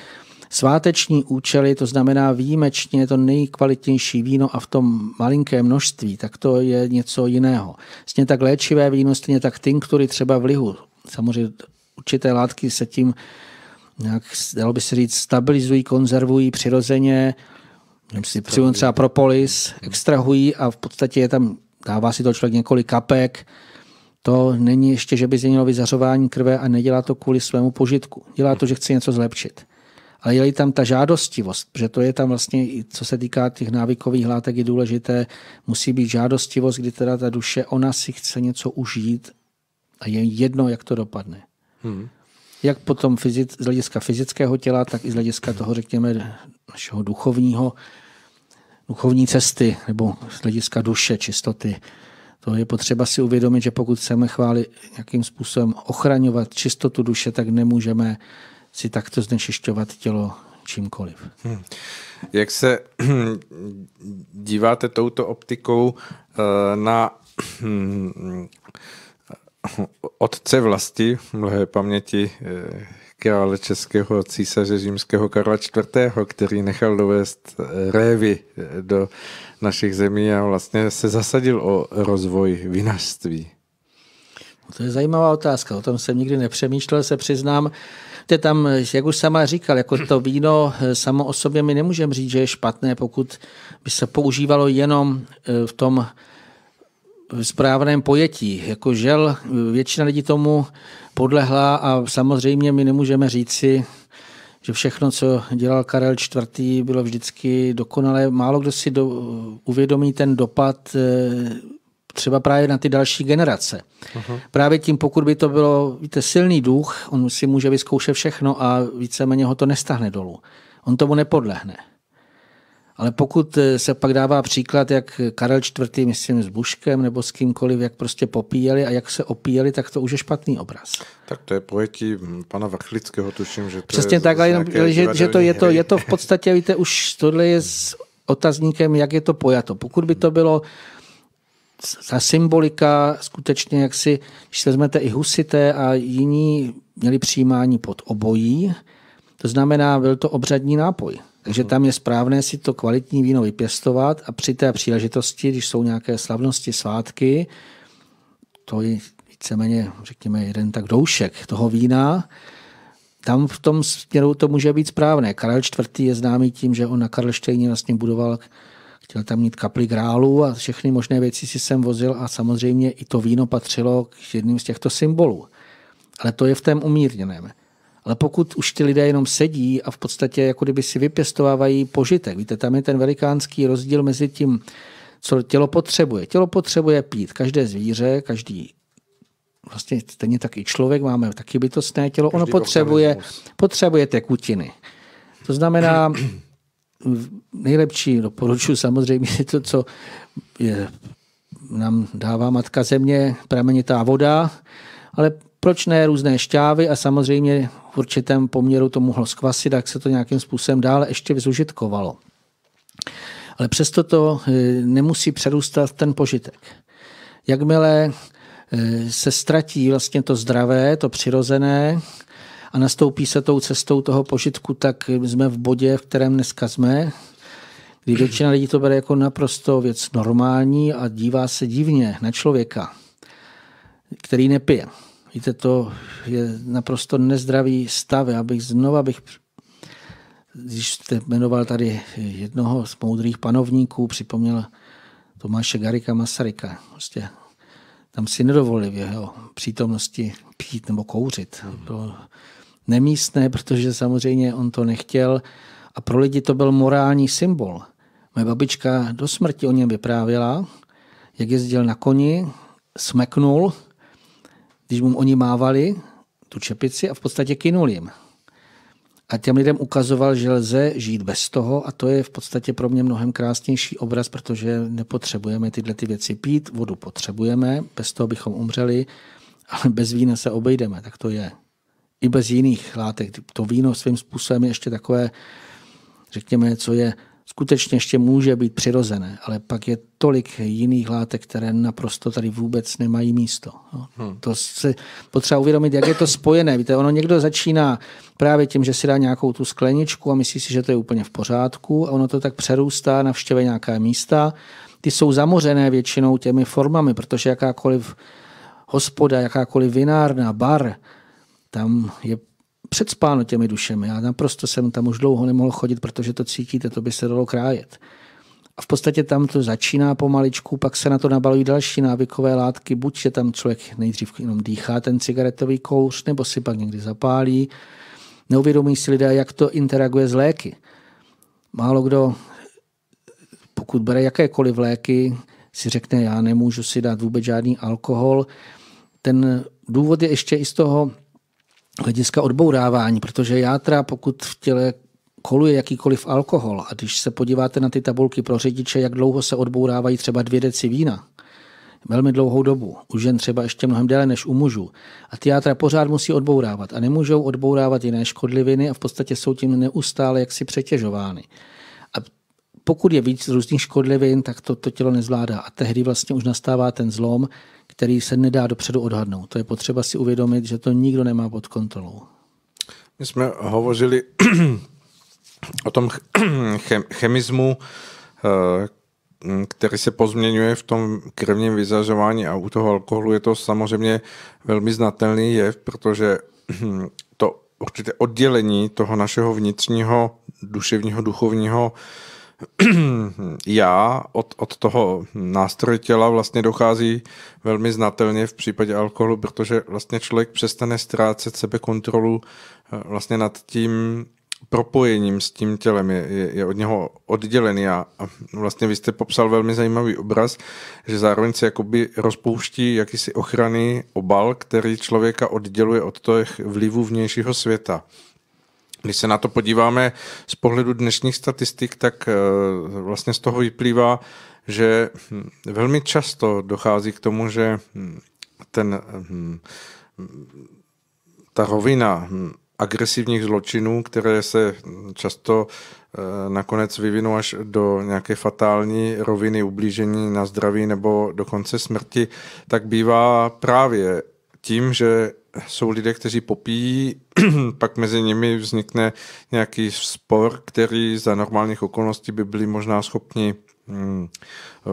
S3: sváteční účely, to znamená výjimečně to nejkvalitnější víno a v tom malinké množství, tak to je něco jiného. Stejně tak léčivé víno, stejně tak tinktury třeba v lihu. Samozřejmě určité látky se tím nějak, dalo by se říct, stabilizují, konzervují přirozeně, si přivodím třeba propolis, extrahují a v podstatě je tam, dává si to člověk několik kapek, to není ještě, že by změnilo vyzařování krve a nedělá to kvůli svému požitku. Dělá to, že chce něco zlepšit ale je tam ta žádostivost, protože to je tam vlastně, co se týká těch návykových látek, je důležité, musí být žádostivost, kdy teda ta duše, ona si chce něco užít a je jedno, jak to dopadne. Hmm. Jak potom fyzic, z hlediska fyzického těla, tak i z hlediska toho, řekněme, našeho duchovního, duchovní cesty, nebo z hlediska duše, čistoty. To je potřeba si uvědomit, že pokud chceme chválit nějakým způsobem ochraňovat čistotu duše, tak nemůžeme si takto znečišťovat tělo čímkoliv. Hmm.
S2: Jak se díváte touto optikou eh, na hmm, otce vlasti, mnohé paměti eh, krále českého císaře římského Karla IV., který nechal dovést eh, révy do našich zemí a vlastně se zasadil o rozvoj vinařství?
S3: To je zajímavá otázka, o tom jsem nikdy nepřemýšlel, se přiznám. Víte, tam, jak už sama říkal, jako to víno eh, samo o sobě my nemůžeme říct, že je špatné, pokud by se používalo jenom eh, v tom eh, správném pojetí. Jako žel, většina lidí tomu podlehla a samozřejmě my nemůžeme říci, že všechno, co dělal Karel IV., bylo vždycky dokonalé. Málo kdo si do, uvědomí ten dopad třeba právě na ty další generace. uh Právě tím, pokud by to bylo, víte, silný duch, on si může vyzkoušet všechno a víceméně ho to nestahne dolů. On tomu nepodlehne. Ale pokud eh, se pak dává příklad, jak Karel IV., myslím, s Buškem nebo s kýmkoliv, jak prostě popíjeli a jak se opíjeli, tak to už je špatný obraz.
S2: Tak to je pojetí hm, pana Vachlického, tuším, že to Přesně je tak, ale jenom, že, že to je, to, je to
S3: v podstatě, víte, už tohle je s otazníkem, jak je to pojato. Pokud by to bylo ta symbolika skutečně, jak si, když vezmete i husité a jiní měli přijímání pod obojí, to znamená, byl to obřadní nápoj. Takže tam je správné si to kvalitní víno vypěstovat a při té příležitosti, když jsou nějaké slavnosti, svátky, to je víceméně, řekněme, jeden tak doušek toho vína, tam v tom směru to může být správné. Karel IV. je známý tím, že on na Karlštejně vlastně budoval chtěl tam mít kapli grálu a všechny možné věci si sem vozil a samozřejmě i to víno patřilo k jedním z těchto symbolů. Ale to je v tém umírněném. Ale pokud už ti lidé jenom sedí a v podstatě jako kdyby si vypěstovávají požitek, víte, tam je ten velikánský rozdíl mezi tím, co tělo potřebuje. Tělo potřebuje pít. Každé zvíře, každý vlastně stejně tak i člověk, máme taky bytostné tělo, Každý ono potřebuje, potřebuje tekutiny. To znamená, nejlepší doporučuji no, samozřejmě to, co je, nám dává matka země, pramenitá voda, ale proč ne různé šťávy a samozřejmě v určitém poměru to mohlo zkvasit, tak se to nějakým způsobem dále ještě vyzužitkovalo. Ale přesto to e, nemusí přerůstat ten požitek. Jakmile e, se ztratí vlastně to zdravé, to přirozené, a nastoupí se tou cestou toho požitku, tak jsme v bodě, v kterém dneska jsme, kdy většina lidí to bere jako naprosto věc normální a dívá se divně na člověka, který nepije. Víte, to je naprosto nezdravý stav. Já bych znova bych když jste jmenoval tady jednoho z moudrých panovníků, připomněl Tomáše Garika Masaryka. Prostě tam si nedovolili v jeho přítomnosti pít nebo kouřit. Mm. Bylo nemístné, protože samozřejmě on to nechtěl a pro lidi to byl morální symbol. Moje babička do smrti o něm vyprávěla, jak jezdil na koni, smeknul, když mu oni mávali tu čepici a v podstatě kynul jim. A těm lidem ukazoval, že lze žít bez toho a to je v podstatě pro mě mnohem krásnější obraz, protože nepotřebujeme tyhle ty věci pít, vodu potřebujeme, bez toho bychom umřeli, ale bez vína se obejdeme, tak to je i bez jiných látek. To víno svým způsobem je ještě takové, řekněme, co je skutečně ještě může být přirozené, ale pak je tolik jiných látek, které naprosto tady vůbec nemají místo. No. Hmm. To se potřeba uvědomit, jak je to spojené. Víte, ono někdo začíná právě tím, že si dá nějakou tu skleničku a myslí si, že to je úplně v pořádku a ono to tak přerůstá, navštěve nějaká místa. Ty jsou zamořené většinou těmi formami, protože jakákoliv hospoda, jakákoliv vinárna, bar – tam je předspáno těmi dušemi. Já naprosto jsem tam už dlouho nemohl chodit, protože to cítíte, to by se dalo krájet. A v podstatě tam to začíná pomaličku, pak se na to nabalují další návykové látky, buď je tam člověk nejdřív jenom dýchá ten cigaretový kouř, nebo si pak někdy zapálí. Neuvědomí si lidé, jak to interaguje s léky. Málo kdo, pokud bere jakékoliv léky, si řekne, já nemůžu si dát vůbec žádný alkohol. Ten důvod je ještě i z toho hlediska odbourávání, protože játra, pokud v těle koluje jakýkoliv alkohol a když se podíváte na ty tabulky pro řidiče, jak dlouho se odbourávají třeba dvě deci vína, velmi dlouhou dobu, u žen třeba ještě mnohem déle než u mužů. A ty játra pořád musí odbourávat a nemůžou odbourávat jiné škodliviny a v podstatě jsou tím neustále jaksi přetěžovány. A pokud je víc různých škodlivin, tak to, to tělo nezvládá. A tehdy vlastně už nastává ten zlom, který se nedá dopředu odhadnout. To je potřeba si uvědomit, že to nikdo nemá pod kontrolou.
S2: My jsme hovořili o tom chemismu, eh, který se pozměňuje v tom krvním vyzařování a u toho alkoholu je to samozřejmě velmi znatelný jev, protože to určité oddělení toho našeho vnitřního duševního, duchovního uh, já od, od toho nástroje těla vlastně dochází velmi znatelně v případě alkoholu, protože vlastně člověk přestane ztrácet sebekontrolu eh, vlastně nad tím propojením s tím tělem, je, je, je od něho oddělený a, a vlastně vy jste popsal velmi zajímavý obraz, že zároveň se jakoby rozpouští jakýsi ochranný obal, který člověka odděluje od těch vlivů vnějšího světa. Když se na to podíváme z pohledu dnešních statistik, tak eh, vlastně z toho vyplývá, že hm, velmi často dochází k tomu, že hm, ten, hm, ta rovina agresivních zločinů, které se často eh, nakonec vyvinou až do nějaké fatální roviny ublížení na zdraví nebo dokonce smrti, tak bývá právě tím, že jsou lidé, kteří popíjí, pak mezi nimi vznikne nějaký spor, který za normálních okolností by byli možná schopni mm, eh,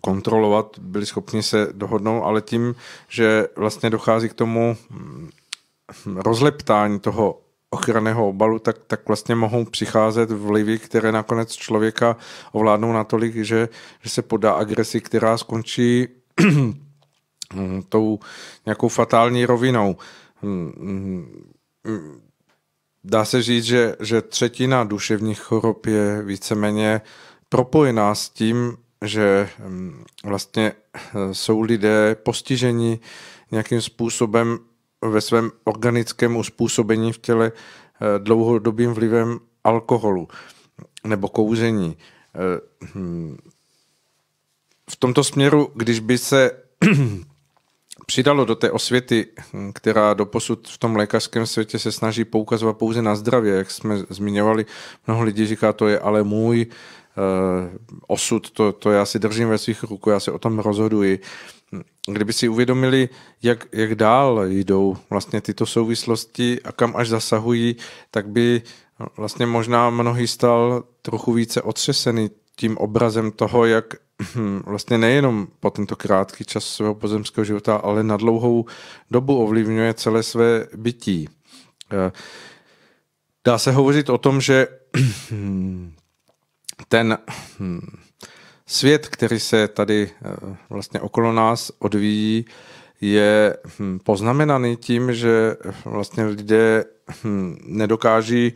S2: kontrolovat, byli schopni se dohodnout, ale tím, že vlastně dochází k tomu mm, rozleptání toho ochranného obalu, tak, tak vlastně mohou přicházet vlivy, které nakonec člověka ovládnou natolik, že, že se podá agresi, která skončí Mm, tou nějakou fatální rovinou. Mm, mm, dá se říct, že, že třetina duševních chorob je víceméně propojená s tím, že vlastně eh, jsou lidé postiženi nějakým způsobem ve svém organickém uspůsobení v těle eh, dlouhodobým vlivem alkoholu nebo kouření. Eh, hm, v tomto směru, když by se přidalo do té osvěty, hm, která doposud v tom lékařském světě se snaží poukazovat pouze na zdravě, jak jsme zmiňovali, mnoho lidí říká, to je ale můj uh, osud, to, to já si držím ve svých rukou, já se o tom rozhoduji. Hm, kdyby si uvědomili, jak, jak dál jdou vlastně tyto souvislosti a kam až zasahují, tak by hm, vlastně možná mnohý stal trochu více otřesený tím obrazem toho, jak hm, vlastně nejenom po tento krátký čas svého pozemského života, ale na dlouhou dobu ovlivňuje celé své bytí. E, dá se hovořit o tom, že hm, ten hm, svět, který se tady e, vlastně okolo nás odvíjí, je poznamenaný tím, že vlastně lidé nedokáží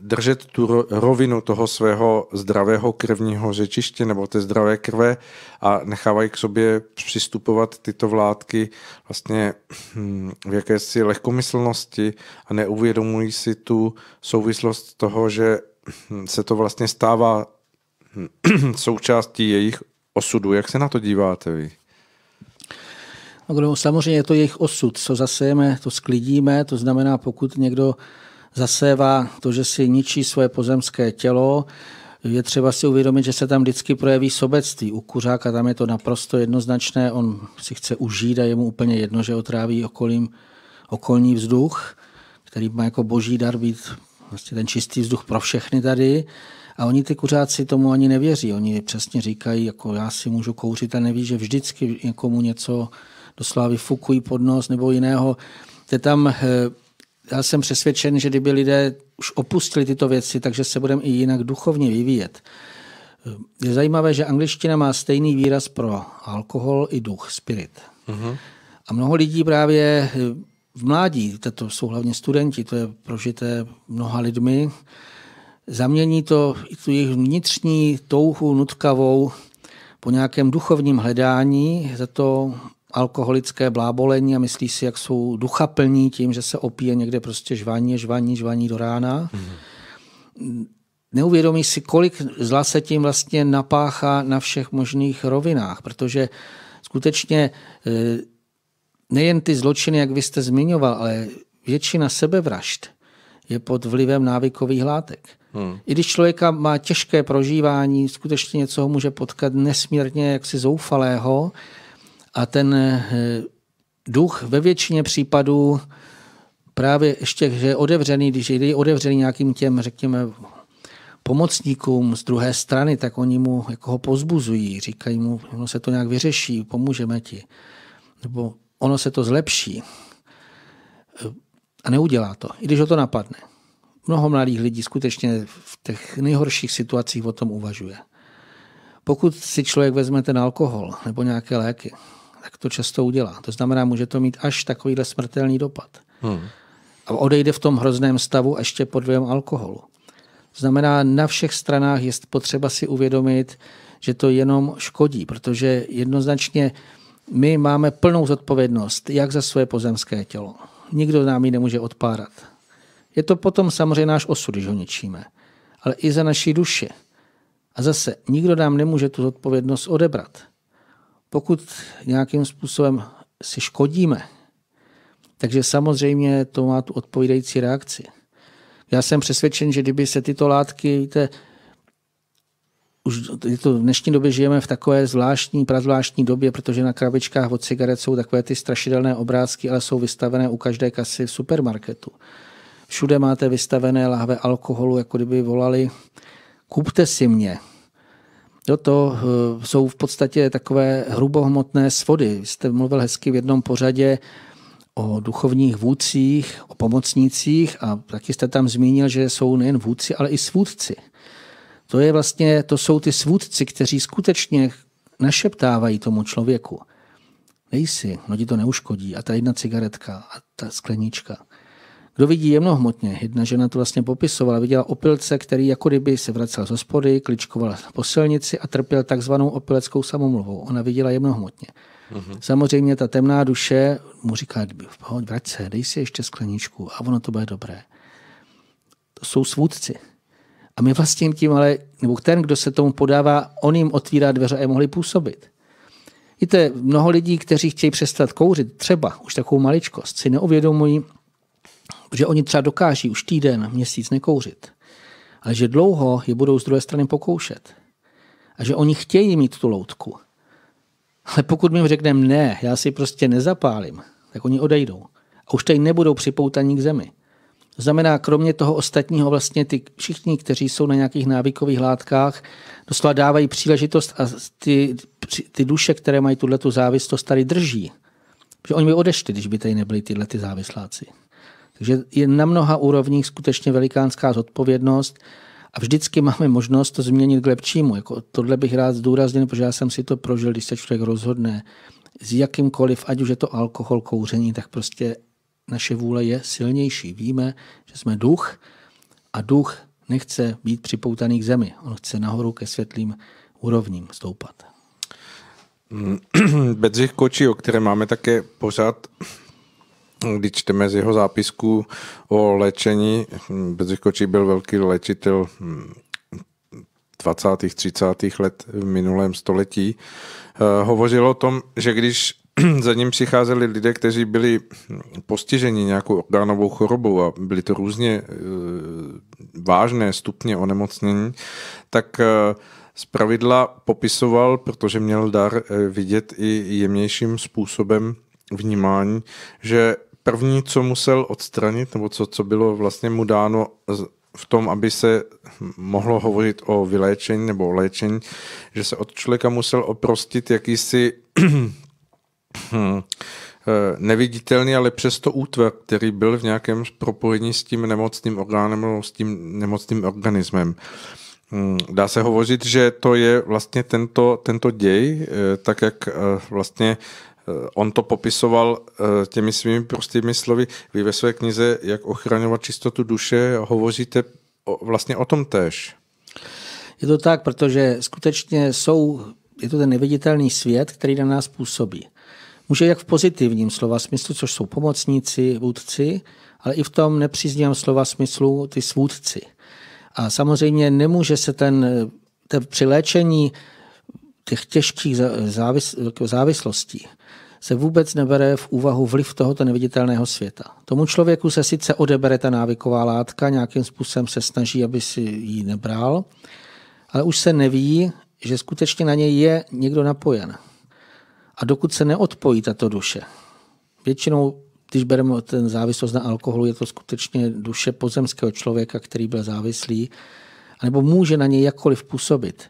S2: držet tu rovinu toho svého zdravého krevního řečiště nebo té zdravé krve a nechávají k sobě přistupovat tyto vládky vlastně hm, v jakési lehkomyslnosti a neuvědomují si tu souvislost toho, že hm, se to vlastně stává hm, součástí jejich osudu. Jak se na to díváte vy?
S3: No, samozřejmě je to jejich osud, co zasejeme, to sklidíme, to znamená, pokud někdo zasévá to, že si ničí svoje pozemské tělo, je třeba si uvědomit, že se tam vždycky projeví sobectví. U kuřáka tam je to naprosto jednoznačné, on si chce užít a je mu úplně jedno, že otráví okolím, okolní vzduch, který má jako boží dar být vlastně ten čistý vzduch pro všechny tady. A oni ty kuřáci tomu ani nevěří. Oni přesně říkají, jako já si můžu kouřit a neví, že vždycky někomu něco doslova vyfukují pod nos nebo jiného. Je tam eh, já jsem přesvědčen, že kdyby lidé už opustili tyto věci, takže se budeme i jinak duchovně vyvíjet. Je zajímavé, že angličtina má stejný výraz pro alkohol i duch, spirit. Uh-huh. A mnoho lidí právě v mládí, to jsou hlavně studenti, to je prožité mnoha lidmi, zamění to i tu jejich vnitřní touhu nutkavou po nějakém duchovním hledání za to alkoholické blábolení a myslí si, jak jsou duchaplní tím, že se opíje někde prostě žvaní, žvaní, žvaní do rána. Mm. Neuvědomí si, kolik zla se tím vlastně napáchá na všech možných rovinách, protože skutečně e, nejen ty zločiny, jak vy jste zmiňoval, ale většina sebevražd je pod vlivem návykových látek. Hmm. I když člověka má těžké prožívání, skutečně něco ho může potkat nesmírně jaksi zoufalého, a ten eh, duch ve většině případů právě ještě, že je otevřený, když je otevřený nějakým těm, řekněme, pomocníkům z druhé strany, tak oni mu jako ho pozbuzují, říkají mu, ono se to nějak vyřeší, pomůžeme ti, nebo ono se to zlepší. A neudělá to, i když ho to napadne. Mnoho mladých lidí skutečně v těch nejhorších situacích o tom uvažuje. Pokud si člověk vezme ten alkohol nebo nějaké léky, tak to často udělá. To znamená, může to mít až takovýhle smrtelný dopad. Hmm. A odejde v tom hrozném stavu ještě pod vlivem alkoholu. To znamená, na všech stranách je potřeba si uvědomit, že to jenom škodí, protože jednoznačně my máme plnou zodpovědnost jak za svoje pozemské tělo. Nikdo nám ji nemůže odpárat. Je to potom samozřejmě náš osud, když ho ničíme, ale i za naší duše A zase nikdo nám nemůže tu zodpovědnost odebrat. Pokud nějakým způsobem si škodíme, takže samozřejmě to má tu odpovídající reakci. Já jsem přesvědčen, že kdyby se tyto látky, víte, už to v dnešní době žijeme v takové zvláštní, prazvláštní době, protože na krabičkách od cigaret jsou takové ty strašidelné obrázky, ale jsou vystavené u každé kasy v supermarketu. Všude máte vystavené lahve alkoholu, jako kdyby volali, kupte si mě, Jo, to eh, jsou v podstatě takové hrubohmotné svody. Jste mluvil hezky v jednom pořadě o duchovních vůdcích, o pomocnících a taky jste tam zmínil, že jsou nejen vůdci, ale i svůdci. To, je vlastně, to jsou ty svůdci, kteří skutečně našeptávají tomu člověku. nejsi, no ti to neuškodí. A ta jedna cigaretka a ta sklenička. Kdo vidí jemnohmotně, jedna žena to vlastně popisovala, viděla opilce, který jako kdyby se vracel z hospody, kličkoval po silnici a trpěl takzvanou opileckou samomluvou. Ona viděla jemnohmotně. Mm-hmm. Samozřejmě ta temná duše mu říká, pojď, vrať se, dej si ještě skleničku a ono to bude dobré. To jsou svůdci. A my vlastně tím ale, nebo ten, kdo se tomu podává, on jim otvírá dveře, je mohli působit. Víte, mnoho lidí, kteří chtějí přestat kouřit, třeba už takovou maličkost, si neuvědomují, Protože oni třeba dokáží už týden, měsíc nekouřit, ale že dlouho je budou z druhé strany pokoušet. A že oni chtějí mít tu loutku. Ale pokud mi řekneme ne, já si prostě nezapálím, tak oni odejdou. A už tady nebudou připoutaní k zemi. To znamená, kromě toho ostatního vlastně ty všichni, kteří jsou na nějakých návykových látkách, doslova dávají příležitost a ty, ty duše, které mají tuhle závislost, tady drží. Protože oni by odešli, když by tady nebyli tyhle ty závisláci. Takže je na mnoha úrovních skutečně velikánská zodpovědnost a vždycky máme možnost to změnit k lepšímu. Jako tohle bych rád zdůraznil, protože já jsem si to prožil, když se člověk rozhodne s jakýmkoliv, ať už je to alkohol, kouření, tak prostě naše vůle je silnější. Víme, že jsme duch a duch nechce být připoutaný k zemi. On chce nahoru ke světlým úrovním stoupat.
S2: Bedřich Kočí, o které máme také pořád když čteme z jeho zápisku o léčení, Bezřichkočí byl velký léčitel 20. Hm, 30. let v minulém století, eh, hovořil o tom, že když za ním přicházeli lidé, kteří byli hm, postiženi nějakou orgánovou chorobou a byly to různě eh, vážné stupně onemocnění, tak eh, zpravidla popisoval, protože měl dar vidět i jemnějším způsobem vnímání, že první, co musel odstranit, nebo co, co bylo vlastně mu dáno v tom, aby se mohlo hovořit o vyléčení nebo o léčení, že se od člověka musel oprostit jakýsi eh, neviditelný, ale přesto útvar, který byl v nějakém propojení s tím nemocným orgánem nebo s tím nemocným organismem. Hmm, dá se hovořit, že to je vlastně tento, tento děj, eh, tak jak eh, vlastně Eh, on to popisoval eh, těmi svými prostými slovy. Vy ve své knize Jak ochraňovat čistotu duše hovoříte vlastně o tom též.
S3: Je to tak, protože skutečně jsou, je to ten neviditelný svět, který na nás působí. Může jak v pozitivním slova smyslu, což jsou pomocníci, vůdci, ale i v tom nepřiznám slova smyslu ty svůdci. A samozřejmě nemůže se ten, ten při léčení těch těžkých závis, závislostí se vůbec nebere v úvahu vliv tohoto neviditelného světa. Tomu člověku se sice odebere ta návyková látka, nějakým způsobem se snaží, aby si ji nebral, ale už se neví, že skutečně na něj je někdo napojen. A dokud se neodpojí tato duše, většinou, když bereme ten závislost na alkoholu, je to skutečně duše pozemského člověka, který byl závislý, nebo může na něj jakkoliv působit,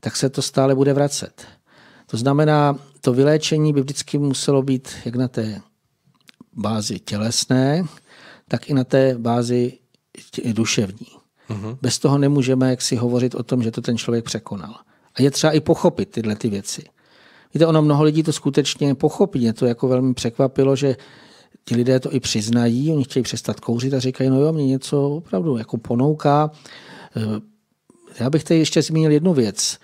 S3: tak se to stále bude vracet. To znamená, to vyléčení by vždycky muselo být jak na té bázi tělesné, tak i na té bázi duševní. Mm-hmm. Bez toho nemůžeme jak si hovořit o tom, že to ten člověk překonal. A je třeba i pochopit tyhle ty věci. Víte, ono mnoho lidí to skutečně pochopí. Mě to jako velmi překvapilo, že ti lidé to i přiznají, oni chtějí přestat kouřit a říkají, no jo, mě něco opravdu jako ponouká. E, já bych tady ještě zmínil jednu věc.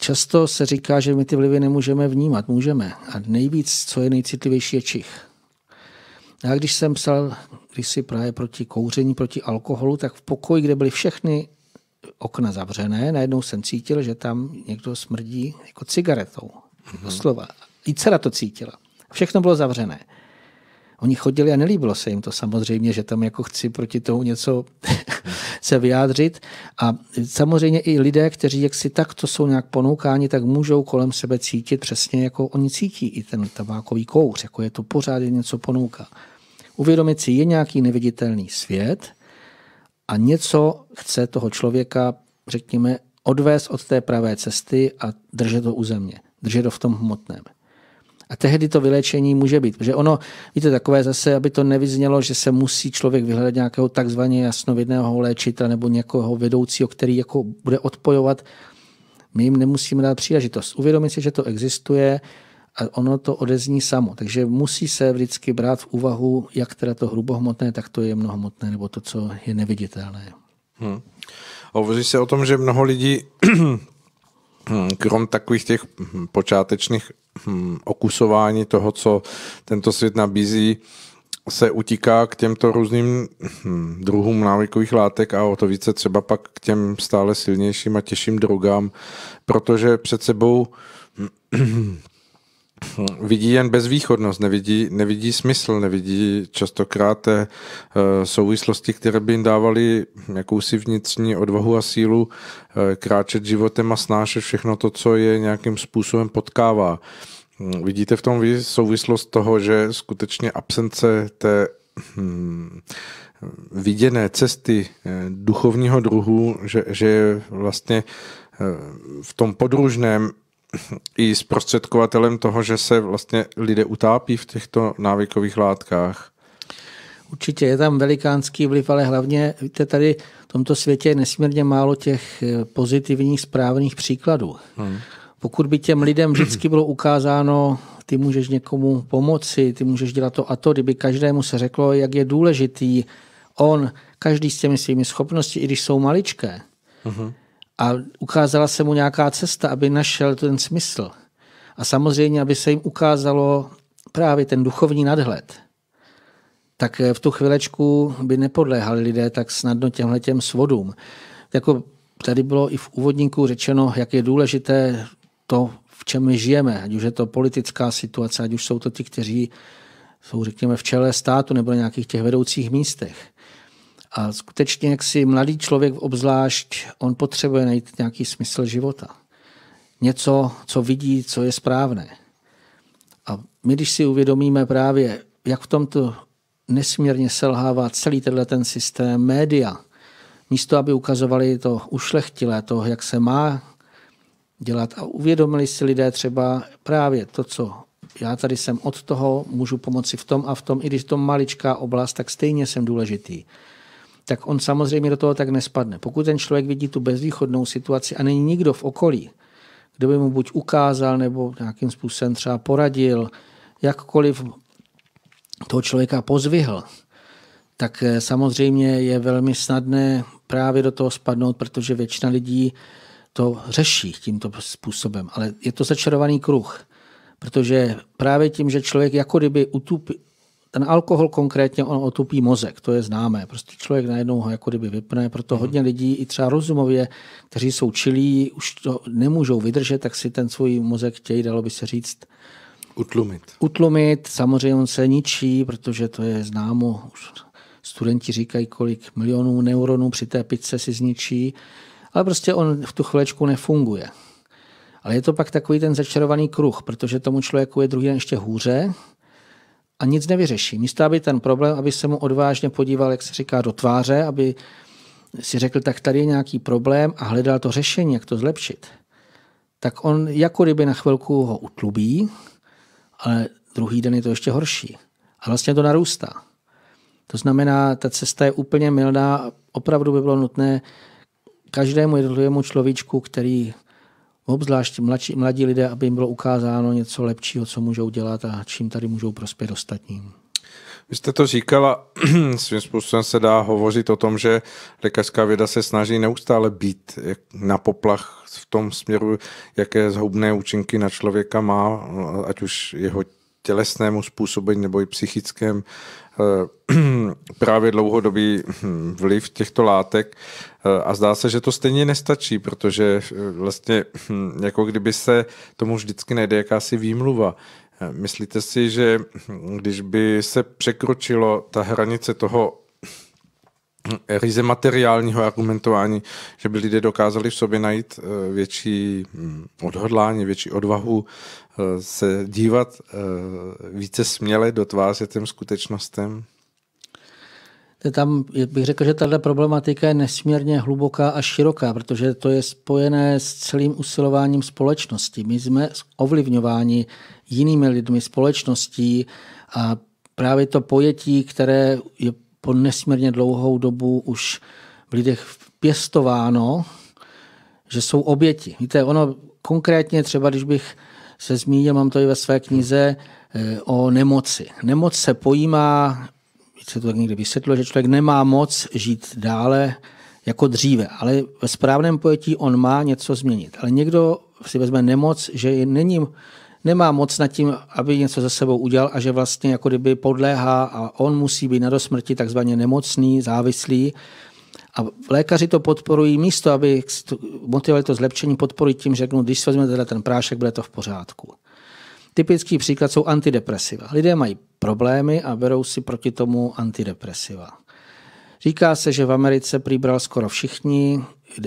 S3: Často se říká, že my ty vlivy nemůžeme vnímat. Můžeme. A nejvíc, co je nejcitlivější, je čich. Já když jsem psal když si právě proti kouření, proti alkoholu, tak v pokoji, kde byly všechny okna zavřené, najednou jsem cítil, že tam někdo smrdí jako cigaretou. Mm-hmm. I dcera to cítila. Všechno bylo zavřené. Oni chodili a nelíbilo se jim to samozřejmě, že tam jako chci proti tomu něco se vyjádřit. A samozřejmě i lidé, kteří jak si takto jsou nějak ponoukáni, tak můžou kolem sebe cítit přesně, jako oni cítí i ten tabákový kouř, jako je to pořád něco ponouká. Uvědomit si, je nějaký neviditelný svět a něco chce toho člověka, řekněme, odvést od té pravé cesty a držet ho u země, držet ho v tom hmotném. A tehdy to vyléčení může být. Protože ono, víte, takové zase, aby to nevyznělo, že se musí člověk vyhledat nějakého takzvaně jasnovidného léčitele nebo někoho vedoucího, který jako bude odpojovat. My jim nemusíme dát příležitost. Uvědomit si, že to existuje, a ono to odezní samo. Takže musí se vždycky brát v úvahu, jak teda to hrubohmotné, tak to je mnohomotné, nebo to, co je neviditelné.
S2: Hmm. Hovoří se o tom, že mnoho lidí Hmm, krom takových těch hmm, počátečných hmm, okusování toho, co tento svět nabízí, se utíká k těmto různým druhům návykových látek a o to více třeba pak k těm stále silnějším a těžším drogám, protože před sebou vidí jen bezvýchodnost, nevidí, nevidí smysl, nevidí častokrát té eh, souvislosti, které by jim dávaly jakousi vnitřní odvahu a sílu eh, kráčet životem a snášet všechno to, co je nějakým způsobem potkává. Hm, vidíte v tom souvislost toho, že skutečně absence té hmm, viděné cesty eh, duchovního druhu, že, že je vlastně v tom podružném i zprostředkovatelem toho, že se vlastně lidé utápí v těchto návykových látkách?
S3: Určitě je tam velikánský vliv, ale hlavně, víte, tady v tomto světě je nesmírně málo těch eh, pozitivních, správných příkladů. Hmm. Pokud by těm lidem vždycky bylo ukázáno, ty můžeš někomu pomoci, ty můžeš dělat to a to, kdyby každému se řeklo, jak je důležitý on, každý s těmi svými schopnosti, i když jsou maličké, uh-huh a ukázala se mu nějaká cesta, aby našel ten smysl. A samozřejmě, aby se jim ukázalo právě ten duchovní nadhled, tak eh, v tu chvilečku by nepodléhali lidé tak snadno těmhle těm svodům. Jako tady bylo i v úvodníku řečeno, jak je důležité to, v čem my žijeme, ať už je to politická situace, ať už jsou to ti, kteří jsou, řekněme, v čele státu nebo na nějakých těch vedoucích místech. A skutečně, jak si mladý člověk obzvlášť, on potřebuje najít nějaký smysl života. Něco, co vidí, co je správné. A my, když si uvědomíme právě, jak v tomto nesmírně selhává celý tenhle ten systém média, místo, aby ukazovali to ušlechtilé, to, jak se má dělat a uvědomili si lidé třeba právě to, co já tady jsem od toho, můžu pomoci v tom a v tom, i když to maličká oblast, tak stejně jsem důležitý tak on samozřejmě do toho tak nespadne. Pokud ten člověk vidí tu bezvýchodnou situaci a není nikdo v okolí, kdo by mu buď ukázal nebo nějakým způsobem třeba poradil, jakkoliv toho člověka pozvihl, tak eh, samozřejmě je velmi snadné právě do toho spadnout, protože většina lidí to řeší tímto způsobem. Ale je to začarovaný kruh, protože právě tím, že člověk jako kdyby utupí, ten alkohol konkrétně, on otupí mozek, to je známé. Prostě člověk najednou ho jako kdyby vypne, proto mm. hodně lidí i třeba rozumově, kteří jsou čilí, už to nemůžou vydržet, tak si ten svůj mozek chtějí, dalo by se říct, utlumit. Utlumit, samozřejmě on se ničí, protože to je známo, už studenti říkají, kolik milionů neuronů při té pice si zničí, ale prostě on v tu chvilečku nefunguje. Ale je to pak takový ten začarovaný kruh, protože tomu člověku je druhý den ještě hůře, a nic nevyřeší. Místo, aby ten problém, aby se mu odvážně podíval, jak se říká, do tváře, aby si řekl, tak tady je nějaký problém a hledal to řešení, jak to zlepšit, tak on jako kdyby na chvilku ho utlubí, ale druhý den je to ještě horší. A vlastně to narůstá. To znamená, ta cesta je úplně milná. Opravdu by bylo nutné každému jednotlivému človíčku, který obzvlášť mladí, mladí lidé, aby jim bylo ukázáno něco lepšího, co můžou dělat a čím tady můžou prospět ostatním.
S2: Vy jste to říkala, svým způsobem se dá hovořit o tom, že lékařská věda se snaží neustále být na poplach v tom směru, jaké zhoubné účinky na člověka má, ať už jeho tělesnému způsobení nebo i psychickém eh, právě dlouhodobý hm, vliv těchto látek. Eh, a zdá se, že to stejně nestačí, protože eh, vlastně hm, jako kdyby se tomu vždycky najde jakási výmluva. Eh, myslíte si, že hm, když by se překročilo ta hranice toho hm, ryze materiálního argumentování, že by lidé dokázali v sobě najít větší odhodlání, větší odvahu se dívat více směle do tváře těm skutečnostem?
S3: tam bych řekl, že tato problematika je nesmírně hluboká a široká, protože to je spojené s celým usilováním společnosti. My jsme ovlivňováni jinými lidmi, společností a právě to pojetí, které je po nesmírně dlouhou dobu už v lidech pěstováno, že jsou oběti. Víte, ono konkrétně třeba, když bych se zmínil, mám to i ve své knize, eh, o nemoci. Nemoc se pojímá se to tak někdy vysvětlilo, že člověk nemá moc žít dále jako dříve, ale ve správném pojetí on má něco změnit. Ale někdo si vezme nemoc, že není, nemá moc nad tím, aby něco ze sebou udělal a že vlastně jako kdyby podléhá a on musí být na dosmrti takzvaně nemocný, závislý. A lékaři to podporují místo, aby motivovali to zlepšení, podporují tím, že řeknu, když si vezmete ten prášek, bude to v pořádku. Typický příklad jsou antidepresiva. Lidé mají problémy a berou si proti tomu antidepresiva. Říká se, že v Americe přibral skoro všichni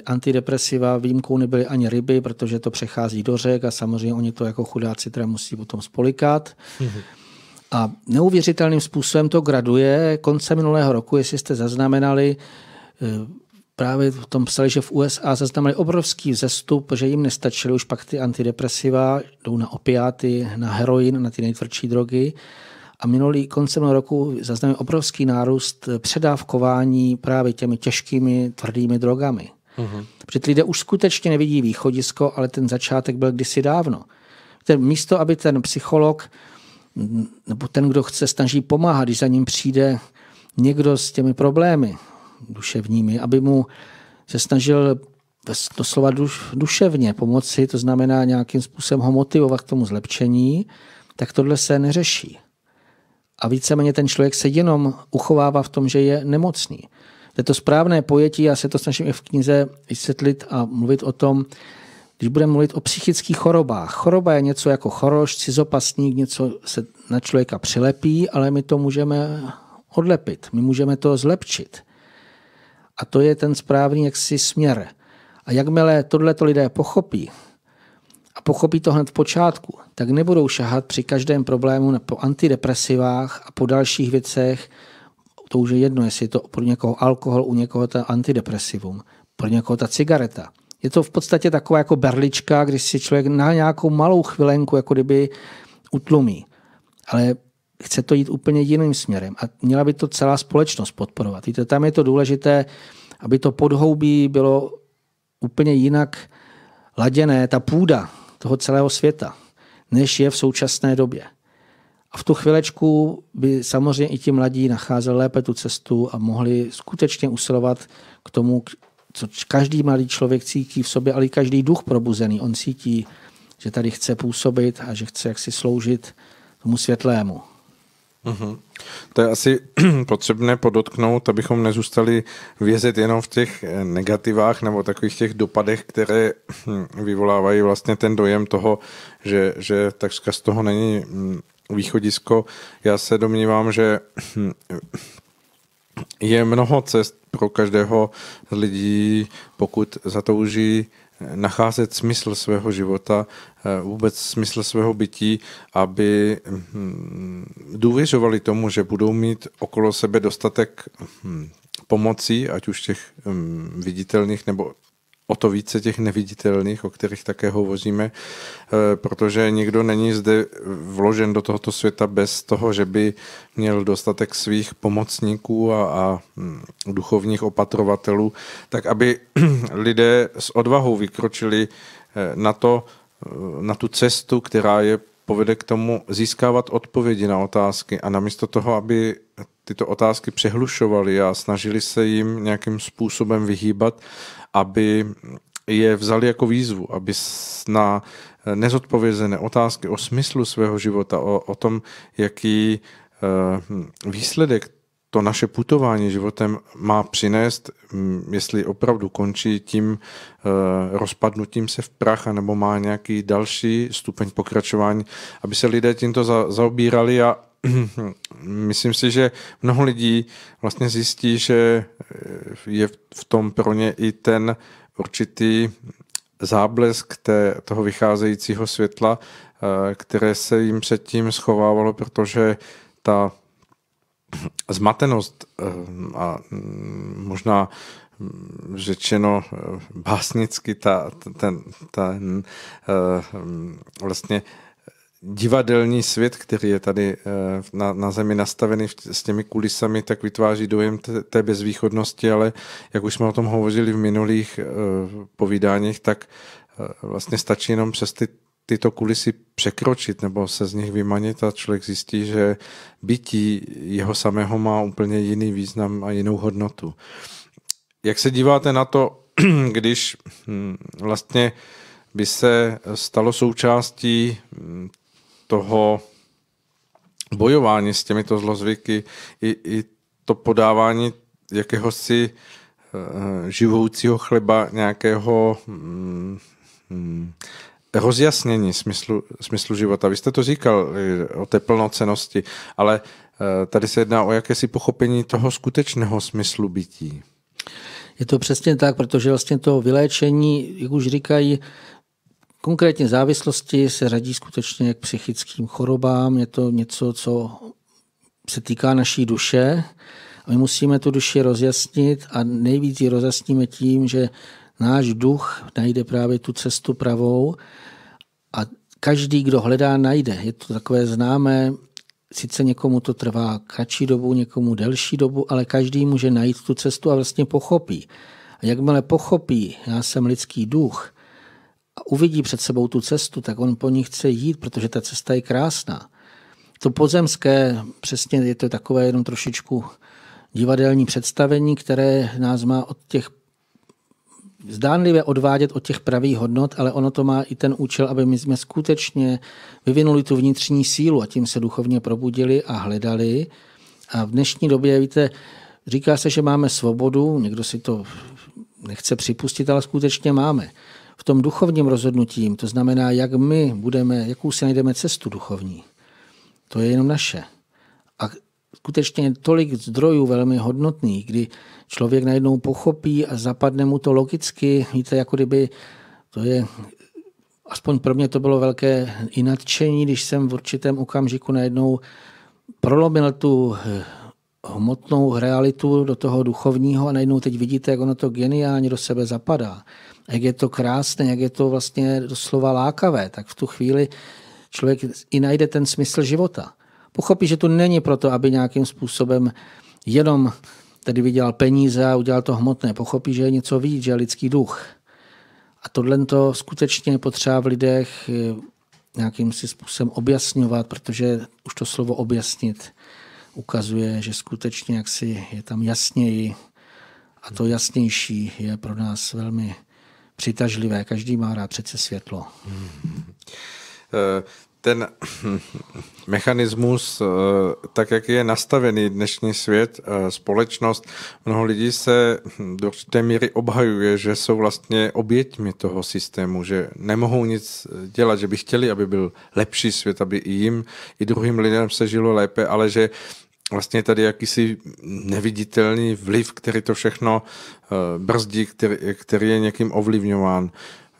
S3: antidepresiva, výjimkou nebyly ani ryby, protože to přechází do řek a samozřejmě oni to jako chudáci teda musí potom spolikat. Mm-hmm. A neuvěřitelným způsobem to graduje. Konce minulého roku, jestli jste zaznamenali, eh, právě v tom psali, že v USA zaznamenali obrovský vzestup, že jim nestačily už pak ty antidepresiva, jdou na opiáty, na heroin, na ty nejtvrdší drogy. A minulý koncem roku zaznamenal obrovský nárůst předávkování právě těmi těžkými, tvrdými drogami. mm Protože lidé už skutečně nevidí východisko, ale ten začátek byl kdysi dávno. Ten, místo, aby ten psycholog nebo ten, kdo chce, snaží pomáhat, když za ním přijde někdo s těmi problémy, duševními, aby mu se snažil doslova duš, duševně pomoci, to znamená nějakým způsobem ho motivovat k tomu zlepšení, tak tohle se neřeší. A víceméně ten člověk se jenom uchovává v tom, že je nemocný. To je to správné pojetí, já se to snažím i v knize vysvětlit a mluvit o tom, když budeme mluvit o psychických chorobách. Choroba je něco jako choroš, cizopasník, něco se na člověka přilepí, ale my to můžeme odlepit, my můžeme to zlepšit. A to je ten správný jaksi směr. A jakmile to lidé pochopí, a pochopí to hned v počátku, tak nebudou šahat při každém problému po antidepresivách a po dalších věcech. To už je jedno, jestli je to pro někoho alkohol, u někoho ta antidepresivum, pro někoho ta cigareta. Je to v podstatě taková jako berlička, když si člověk na nějakou malou chvilenku, jako kdyby utlumí. Ale chce to jít úplně jiným směrem a měla by to celá společnost podporovat. Víte, tam je to důležité, aby to podhoubí bylo úplně jinak laděné, ta půda toho celého světa, než je v současné době. A v tu chvilečku by samozřejmě i ti mladí nacházeli lépe tu cestu a mohli skutečně usilovat k tomu, co každý mladý člověk cítí v sobě, ale i každý duch probuzený. On cítí, že tady chce působit a že chce jaksi sloužit tomu světlému.
S2: Mm-hmm. To je asi potřebné podotknout, abychom nezůstali vězet jenom v těch eh, negativách nebo takových těch dopadech, které hm, vyvolávají vlastně ten dojem toho, že, že takřka z toho není hm, východisko. Já se domnívám, že hm, je mnoho cest pro každého z lidí, pokud zatouží nacházet smysl svého života, eh, vůbec smysl svého bytí, aby hm, důvěřovali tomu, že budou mít okolo sebe dostatek hm, pomocí, ať už těch hm, viditelných nebo o to více těch neviditelných, o kterých také hovoříme, eh, protože nikdo není zde vložen do tohoto světa bez toho, že by měl dostatek svých pomocníků a, a mm, duchovních opatrovatelů, tak aby lidé s odvahou vykročili eh, na, to, eh, na tu cestu, která je povede k tomu získávat odpovědi na otázky a namísto toho, aby tyto otázky přehlušovali a snažili se jim nějakým způsobem vyhýbat, aby je vzali jako výzvu, aby na nezodpovězené otázky o smyslu svého života, o, o tom, jaký eh, výsledek to naše putování životem má přinést, mm, jestli opravdu končí tím eh, rozpadnutím se v prach, nebo má nějaký další stupeň pokračování, aby se lidé tímto zaobírali a myslím si, že mnoho lidí vlastně zjistí, že eh, je v tom pro ně i ten určitý záblesk té, toho vycházejícího světla, eh, které se jim předtím schovávalo, protože ta zmatenost eh, a mm, možná mm, řečeno básnicky ta, ten, ten mm, vlastně divadelní svět, který je tady eh, na, na zemi nastavený s těmi kulisami, tak vytváří dojem té, té bezvýchodnosti, ale jak už jsme o tom hovořili v minulých eh, povídáních, tak eh, vlastně stačí jenom přes ty tyto kulisy překročit nebo se z nich vymanit a člověk zjistí, že bytí jeho samého má úplně jiný význam a jinou hodnotu. Jak se díváte na to, když hm, vlastně by se stalo součástí hm, toho bojování s těmito zlozvyky i, i to podávání jakéhosi eh, živoucího chleba, nějakého mm, mm, rozjasnění smyslu, smyslu života. Vy jste to říkal eh, o té plnocenosti, ale eh, tady se jedná o jakési pochopení toho skutečného smyslu bytí.
S3: Je to přesně tak, protože vlastně to vyléčení, jak už říkají Konkrétně závislosti se radí skutečně k psychickým chorobám. Je to něco, co se týká naší duše. A my musíme tu duši rozjasnit a nejvíc ji rozjasníme tím, že náš duch najde právě tu cestu pravou a každý, kdo hledá, najde. Je to takové známé, sice někomu to trvá kratší dobu, někomu delší dobu, ale každý může najít tu cestu a vlastně pochopí. A jakmile pochopí, já jsem lidský duch, a uvidí před sebou tu cestu, tak on po ní chce jít, protože ta cesta je krásná. To pozemské, přesně je to takové jenom trošičku divadelní představení, které nás má od těch zdánlivě odvádět od těch pravých hodnot, ale ono to má i ten účel, aby my jsme skutečně vyvinuli tu vnitřní sílu a tím se duchovně probudili a hledali. A v dnešní době, víte, říká se, že máme svobodu, někdo si to nechce připustit, ale skutečně máme v tom duchovním rozhodnutím, to znamená, jak my budeme, jakou si najdeme cestu duchovní, to je jenom naše. A skutečně tolik zdrojů velmi hodnotných, kdy člověk najednou pochopí a zapadne mu to logicky, víte, jako kdyby to je, aspoň pro mě to bylo velké i nadšení, když jsem v určitém okamžiku najednou prolomil tu eh, hmotnou realitu do toho duchovního a najednou teď vidíte, jak ono to geniálně do sebe zapadá. Jak je to krásné, jak je to vlastně doslova lákavé, tak v tu chvíli člověk i najde ten smysl života. Pochopí, že to není proto, aby nějakým způsobem jenom tedy vydělal peníze a udělal to hmotné. Pochopí, že je něco víc, že je lidský duch. A tohle to skutečně potřeba v lidech eh, nějakým si způsobem objasňovat, protože už to slovo objasnit ukazuje, že skutečně jaksi je tam jasněji a to jasnější je pro nás velmi přitažlivé. Každý má rád přece světlo. Hmm
S2: ten mechanismus, eh, tak jak je nastavený dnešní svět, eh, společnost, mnoho lidí se do určité míry obhajuje, že jsou vlastně oběťmi toho systému, že nemohou nic dělat, že by chtěli, aby byl lepší svět, aby i jim, i druhým lidem se žilo lépe, ale že vlastně tady jakýsi neviditelný vliv, který to všechno eh, brzdí, který, který je někým ovlivňován.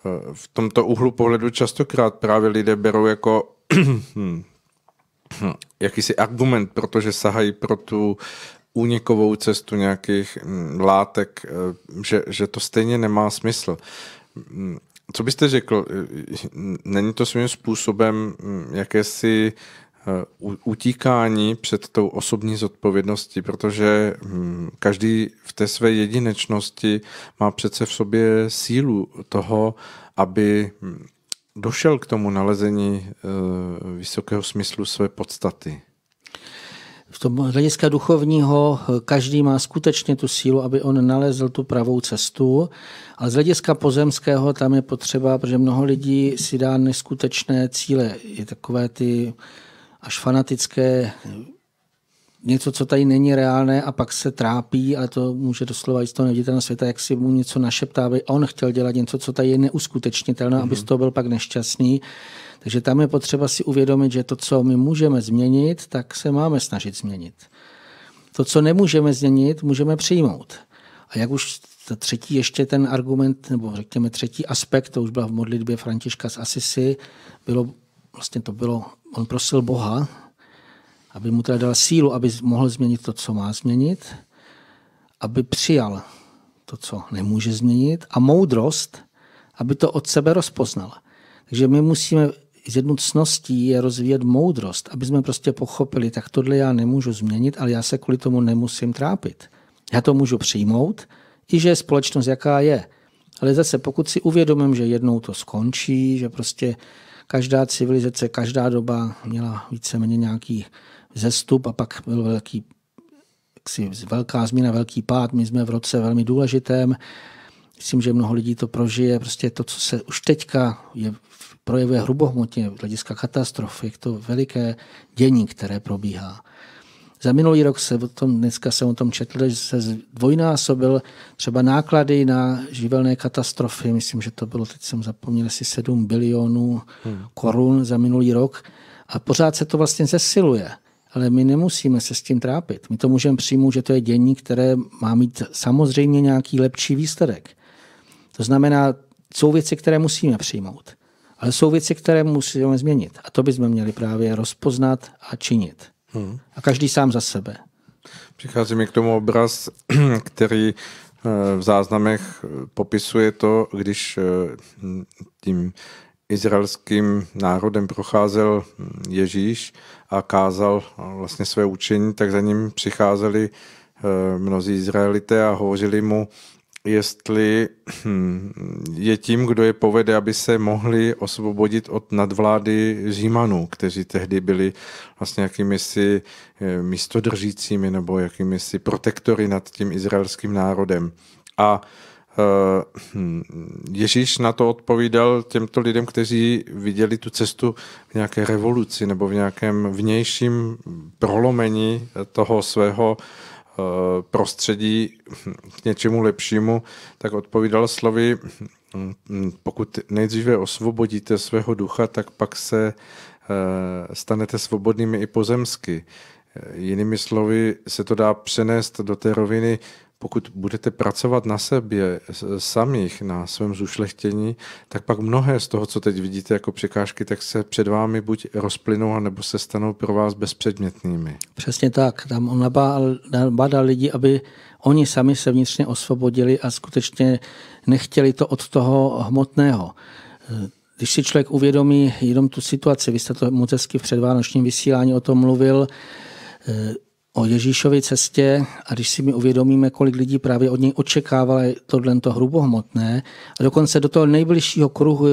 S2: Eh, v tomto úhlu pohledu častokrát právě lidé berou jako jakýsi argument, protože sahají pro tu únikovou cestu nějakých mm, látek, eh, že, že to stejně nemá smysl. Mm, co byste řekl, eh, není to svým způsobem mm, jakési Eh, utíkání před tou osobní zodpovědností, protože hm, každý v té své jedinečnosti má přece v sobě sílu toho, aby hm, došel k tomu nalezení eh, vysokého smyslu své podstaty.
S3: V tom hlediska duchovního eh, každý má skutečně tu sílu, aby on nalezl tu pravou cestu, ale z hlediska pozemského tam je potřeba, protože mnoho lidí si dá neskutečné cíle, je takové ty až fanatické, něco, co tady není reálné a pak se trápí, a to může doslova i z toho neviditelného světa, jak si mu něco našeptá, aby On chtěl dělat něco, co tady je neuskutečnitelné, mm-hmm. aby mhm. z toho byl pak nešťastný. Takže tam je potřeba si uvědomit, že to, co my můžeme změnit, tak se máme snažit změnit. To, co nemůžeme změnit, můžeme přijmout. A jak už ta třetí ještě ten argument, nebo řekněme třetí aspekt, to už byla v modlitbě Františka z Asisi, bylo, vlastně to bylo on prosil Boha, aby mu teda dal sílu, aby mohl změnit to, co má změnit, aby přijal to, co nemůže změnit a moudrost, aby to od sebe rozpoznal. Takže my musíme z jednotností je rozvíjet moudrost, aby jsme prostě pochopili, tak tohle já nemůžu změnit, ale já se kvůli tomu nemusím trápit. Já to můžu přijmout, i že je společnost jaká je. Ale zase, pokud si uvědomím, že jednou to skončí, že prostě každá civilizace, každá doba měla víceméně nějaký zestup a pak byl velký, jaksi, velká změna, velký pád. My jsme v roce velmi důležitém. Myslím, že mnoho lidí to prožije. Prostě to, co se už teďka je, projevuje hrubohmotně, hlediska katastrof, je to veliké dění, které probíhá. Za minulý rok se o tom, dneska jsem o tom četl, že se dvojnásobil třeba náklady na živelné katastrofy. Myslím, že to bylo, teď jsem zapomněl, asi 7 bilionů hmm. korun za minulý rok. A pořád se to vlastně zesiluje. Ale my nemusíme se s tím trápit. My to můžeme přijmout, že to je dění, které má mít samozřejmě nějaký lepší výsledek. To znamená, jsou věci, které musíme přijmout. Ale jsou věci, které musíme změnit. A to bychom měli právě rozpoznat a činit. A každý sám za sebe.
S2: Přichází mi k tomu obraz, který eh, v záznamech eh, popisuje to, když eh, tím izraelským národem procházel hm, Ježíš a kázal vlastně své učení, tak za ním přicházeli mnozí Izraelité a hovořili mu jestli hm, je tím, kdo je povede, aby se mohli osvobodit od nadvlády Římanů, kteří tehdy byli vlastně jakými si eh, místodržícími nebo jakými si protektory nad tím izraelským národem. A eh, hm, Ježíš na to odpovídal těmto lidem, kteří viděli tu cestu v nějaké revoluci nebo v nějakém vnějším prolomení toho svého Eh, prostředí k něčemu lepšímu, tak odpovídal slovy, mm, pokud nejdříve osvobodíte svého ducha, tak pak se eh, stanete svobodnými i pozemsky. Eh, jinými slovy se to dá přenést do té roviny pokud budete pracovat na sebe samých, na svém zušlechtění, tak pak mnohé z toho, co teď vidíte jako překážky, tak se před vámi buď rozplynou, nebo se stanou pro vás bezpředmětnými.
S3: Přesně tak. Tam on nabádá lidi, aby oni sami se vnitřně osvobodili a skutečně nechtěli to od toho hmotného. Když si člověk uvědomí jenom tu situaci, vy jste to moc hezky v předvánočním vysílání o tom mluvil, o Ježíšově cestě a když si my uvědomíme, kolik lidí právě od něj očekávalo tohle to hrubohmotné a dokonce do toho nejbližšího kruhu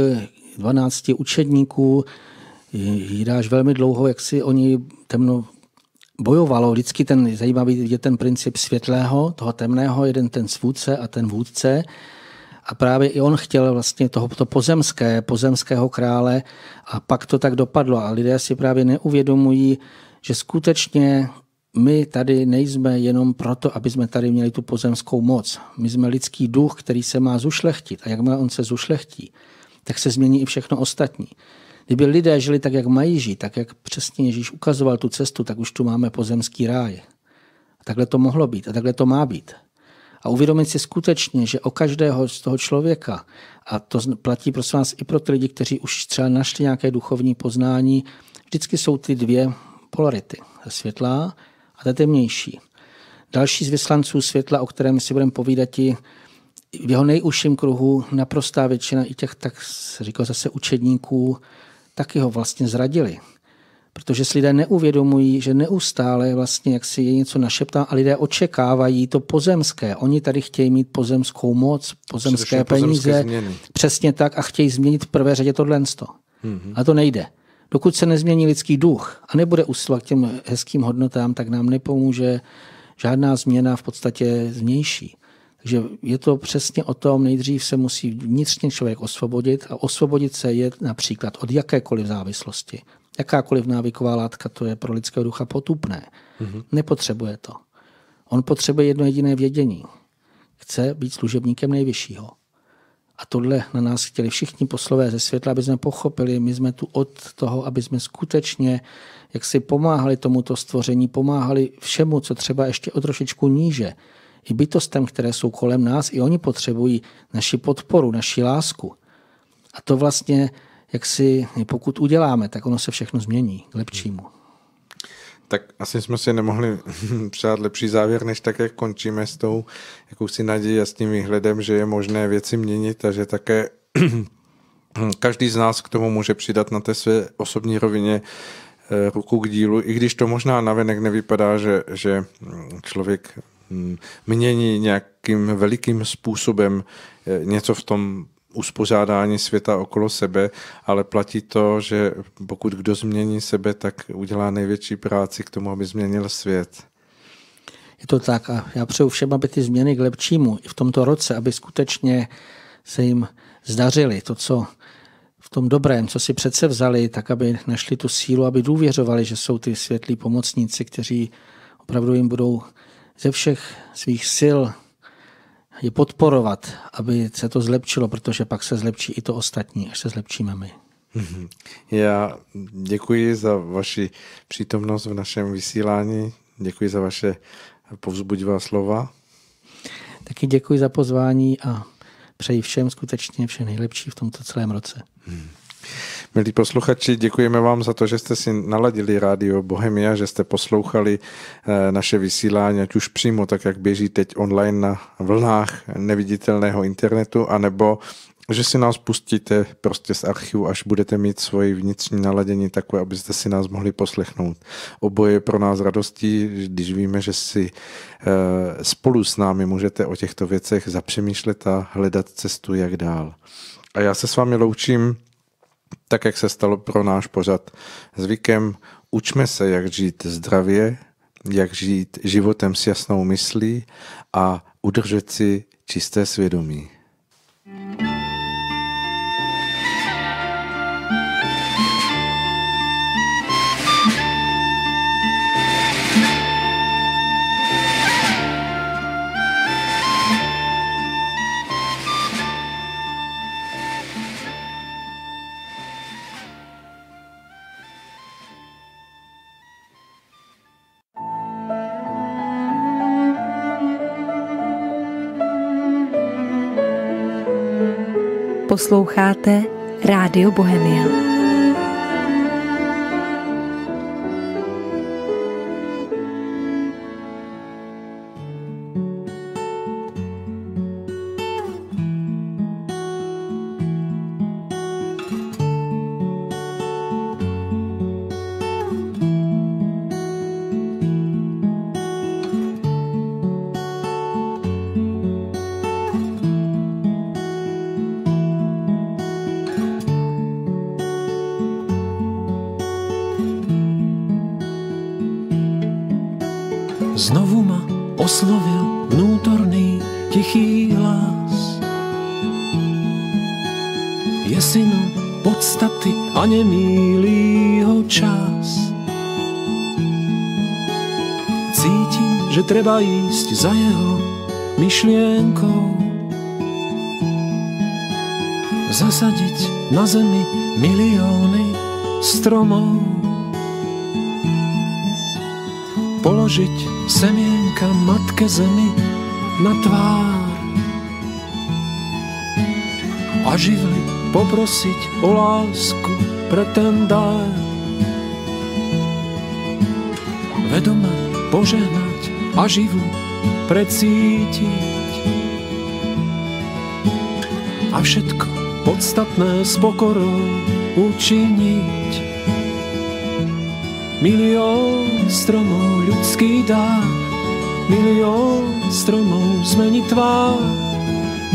S3: 12 učedníků Jidáš velmi dlouho, jak si oni temno bojovalo. Vždycky ten zajímavý je ten princip světlého, toho temného, jeden ten svůdce a ten vůdce. A právě i on chtěl vlastně tohoto pozemské, pozemského krále a pak to tak dopadlo. A lidé si právě neuvědomují, že skutečně my tady nejsme jenom proto, aby jsme tady měli tu pozemskou moc. My jsme lidský duch, který se má zušlechtit. A jak má on se zušlechtí, tak se změní i všechno ostatní. Kdyby lidé žili tak, jak mají žít, tak jak přesně Ježíš ukazoval tu cestu, tak už tu máme pozemský ráj. A takhle to mohlo být a takhle to má být. A uvědomit si skutečně, že o každého z toho člověka, a to platí prosím vás i pro ty lidi, kteří už třeba našli nějaké duchovní poznání, vždycky jsou ty dvě polarity. Světlá a ta temnější. Další z vyslanců světla, o kterém si budeme povídat, i v jeho nejužším kruhu naprostá většina i těch, tak říkal zase učedníků, taky ho vlastně zradili. Protože si lidé neuvědomují, že neustále vlastně, jak si je něco našeptá a lidé očekávají to pozemské. Oni tady chtějí mít pozemskou moc, pozemské peníze. Pozemské přesně tak a chtějí změnit v prvé řadě tohle. Mm-hmm. A to nejde. Dokud se nezmění lidský duch a nebude usilovat k těm hezkým hodnotám, tak nám nepomůže žádná změna v podstatě zmější. Takže je to přesně o tom, nejdřív se musí vnitřně člověk osvobodit a osvobodit se je například od jakékoliv závislosti. Jakákoliv návyková látka, to je pro lidského ducha potupné. Mm-hmm. Nepotřebuje to. On potřebuje jedno jediné vědění. Chce být služebníkem nejvyššího. A tohle na nás chtěli všichni poslové ze světla, aby jsme pochopili, my jsme tu od toho, aby jsme skutečně jak si pomáhali tomuto stvoření, pomáhali všemu, co třeba ještě o trošičku níže. I bytostem, které jsou kolem nás, i oni potřebují naši podporu, naši lásku. A to vlastně, jak si pokud uděláme, tak ono se všechno změní k lepšímu
S2: tak asi jsme si nemohli přát lepší závěr, než tak, jak končíme s tou jakousi nadějí a s tím výhledem, že je možné věci měnit a že také každý z nás k tomu může přidat na té své osobní rovině eh, ruku k dílu, i když to možná navenek nevypadá, že, že mm, člověk mm, mění nějakým velikým způsobem eh, něco v tom uspořádání světa okolo sebe, ale platí to, že pokud kdo změní sebe, tak udělá největší práci k tomu, aby změnil svět.
S3: Je to tak a já přeju všem, aby ty změny k lepšímu i v tomto roce, aby skutečně se jim zdařily to, co v tom dobrém, co si přece vzali, tak aby našli tu sílu, aby důvěřovali, že jsou ty světlí pomocníci, kteří opravdu jim budou ze všech svých sil je podporovat, aby se to zlepšilo, protože pak se zlepší i to ostatní, až se zlepšíme my. Mhm.
S2: Já děkuji za vaši přítomnost v našem vysílání, děkuji za vaše povzbudivá slova. Taky
S3: děkuji za pozvání a přeji všem skutečně vše nejlepší v tomto celém roce.
S2: Hmm. Milí posluchači, děkujeme vám za to, že jste si naladili rádio Bohemia, že jste poslouchali eh, naše vysílání, ať už přímo tak, jak běží teď online na vlnách neviditelného internetu, anebo že si nás pustíte prostě z archivu, až budete mít svoji vnitřní naladění takové, abyste si nás mohli poslechnout. Oboje je pro nás radostí, když víme, že si eh, spolu s námi můžete o těchto věcech zapřemýšlet a hledat cestu, jak dál. A já se s vámi loučím tak jak se stalo pro náš pořad zvykem, učme se, jak žít zdravě, jak žít životem s jasnou myslí a udržet si čisté svědomí. Mm.
S1: posloucháte Rádio Bohemia. treba ísť za jeho myšlienkou. Zasadiť na zemi milióny stromov. Položiť semienka matke zemi na tvár. A živli poprosiť o lásku pretendár. Vedome požehnať a živu precítiť. A všetko podstatné s pokorou učiniť. Milión stromov ľudský dá, milión stromov zmení tvár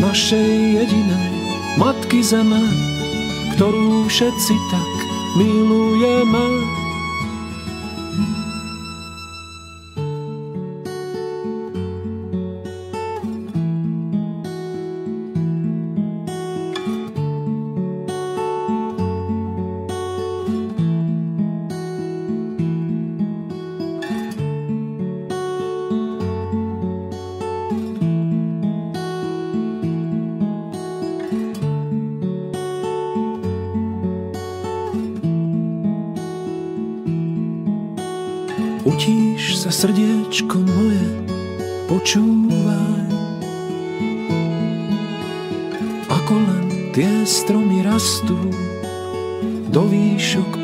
S1: našej jediné matky zeme, ktorú všetci tak milujeme.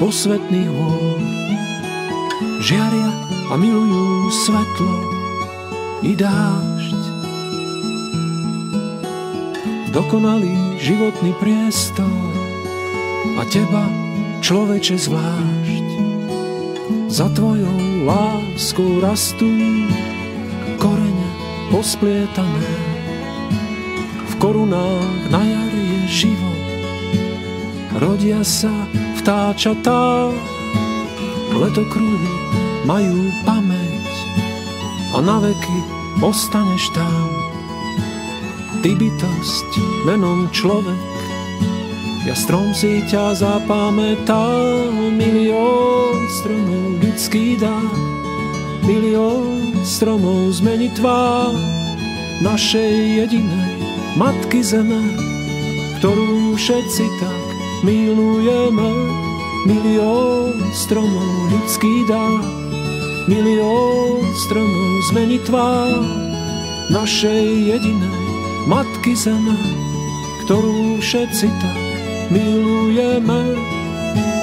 S1: posvetných hôr. Žiaria a milujú svetlo i dážď. Dokonalý životný priestor a teba, človeče zvlášť. Za tvojou láskou rastú korene posplietané. V korunách na jar je život, rodia sa ptáčata, letokruhy mají paměť a na veky ostaneš tam. Ty bytost menom člověk, já strom si tě zapamätal, Milion stromů lidský dá, milion stromů změní tvá, naše jediné matky zeme, kterou všetci tak milujeme milion stromů lidský dá, milion stromů zmení tvá, našej jediné matky zeme, kterou všetci tak milujeme.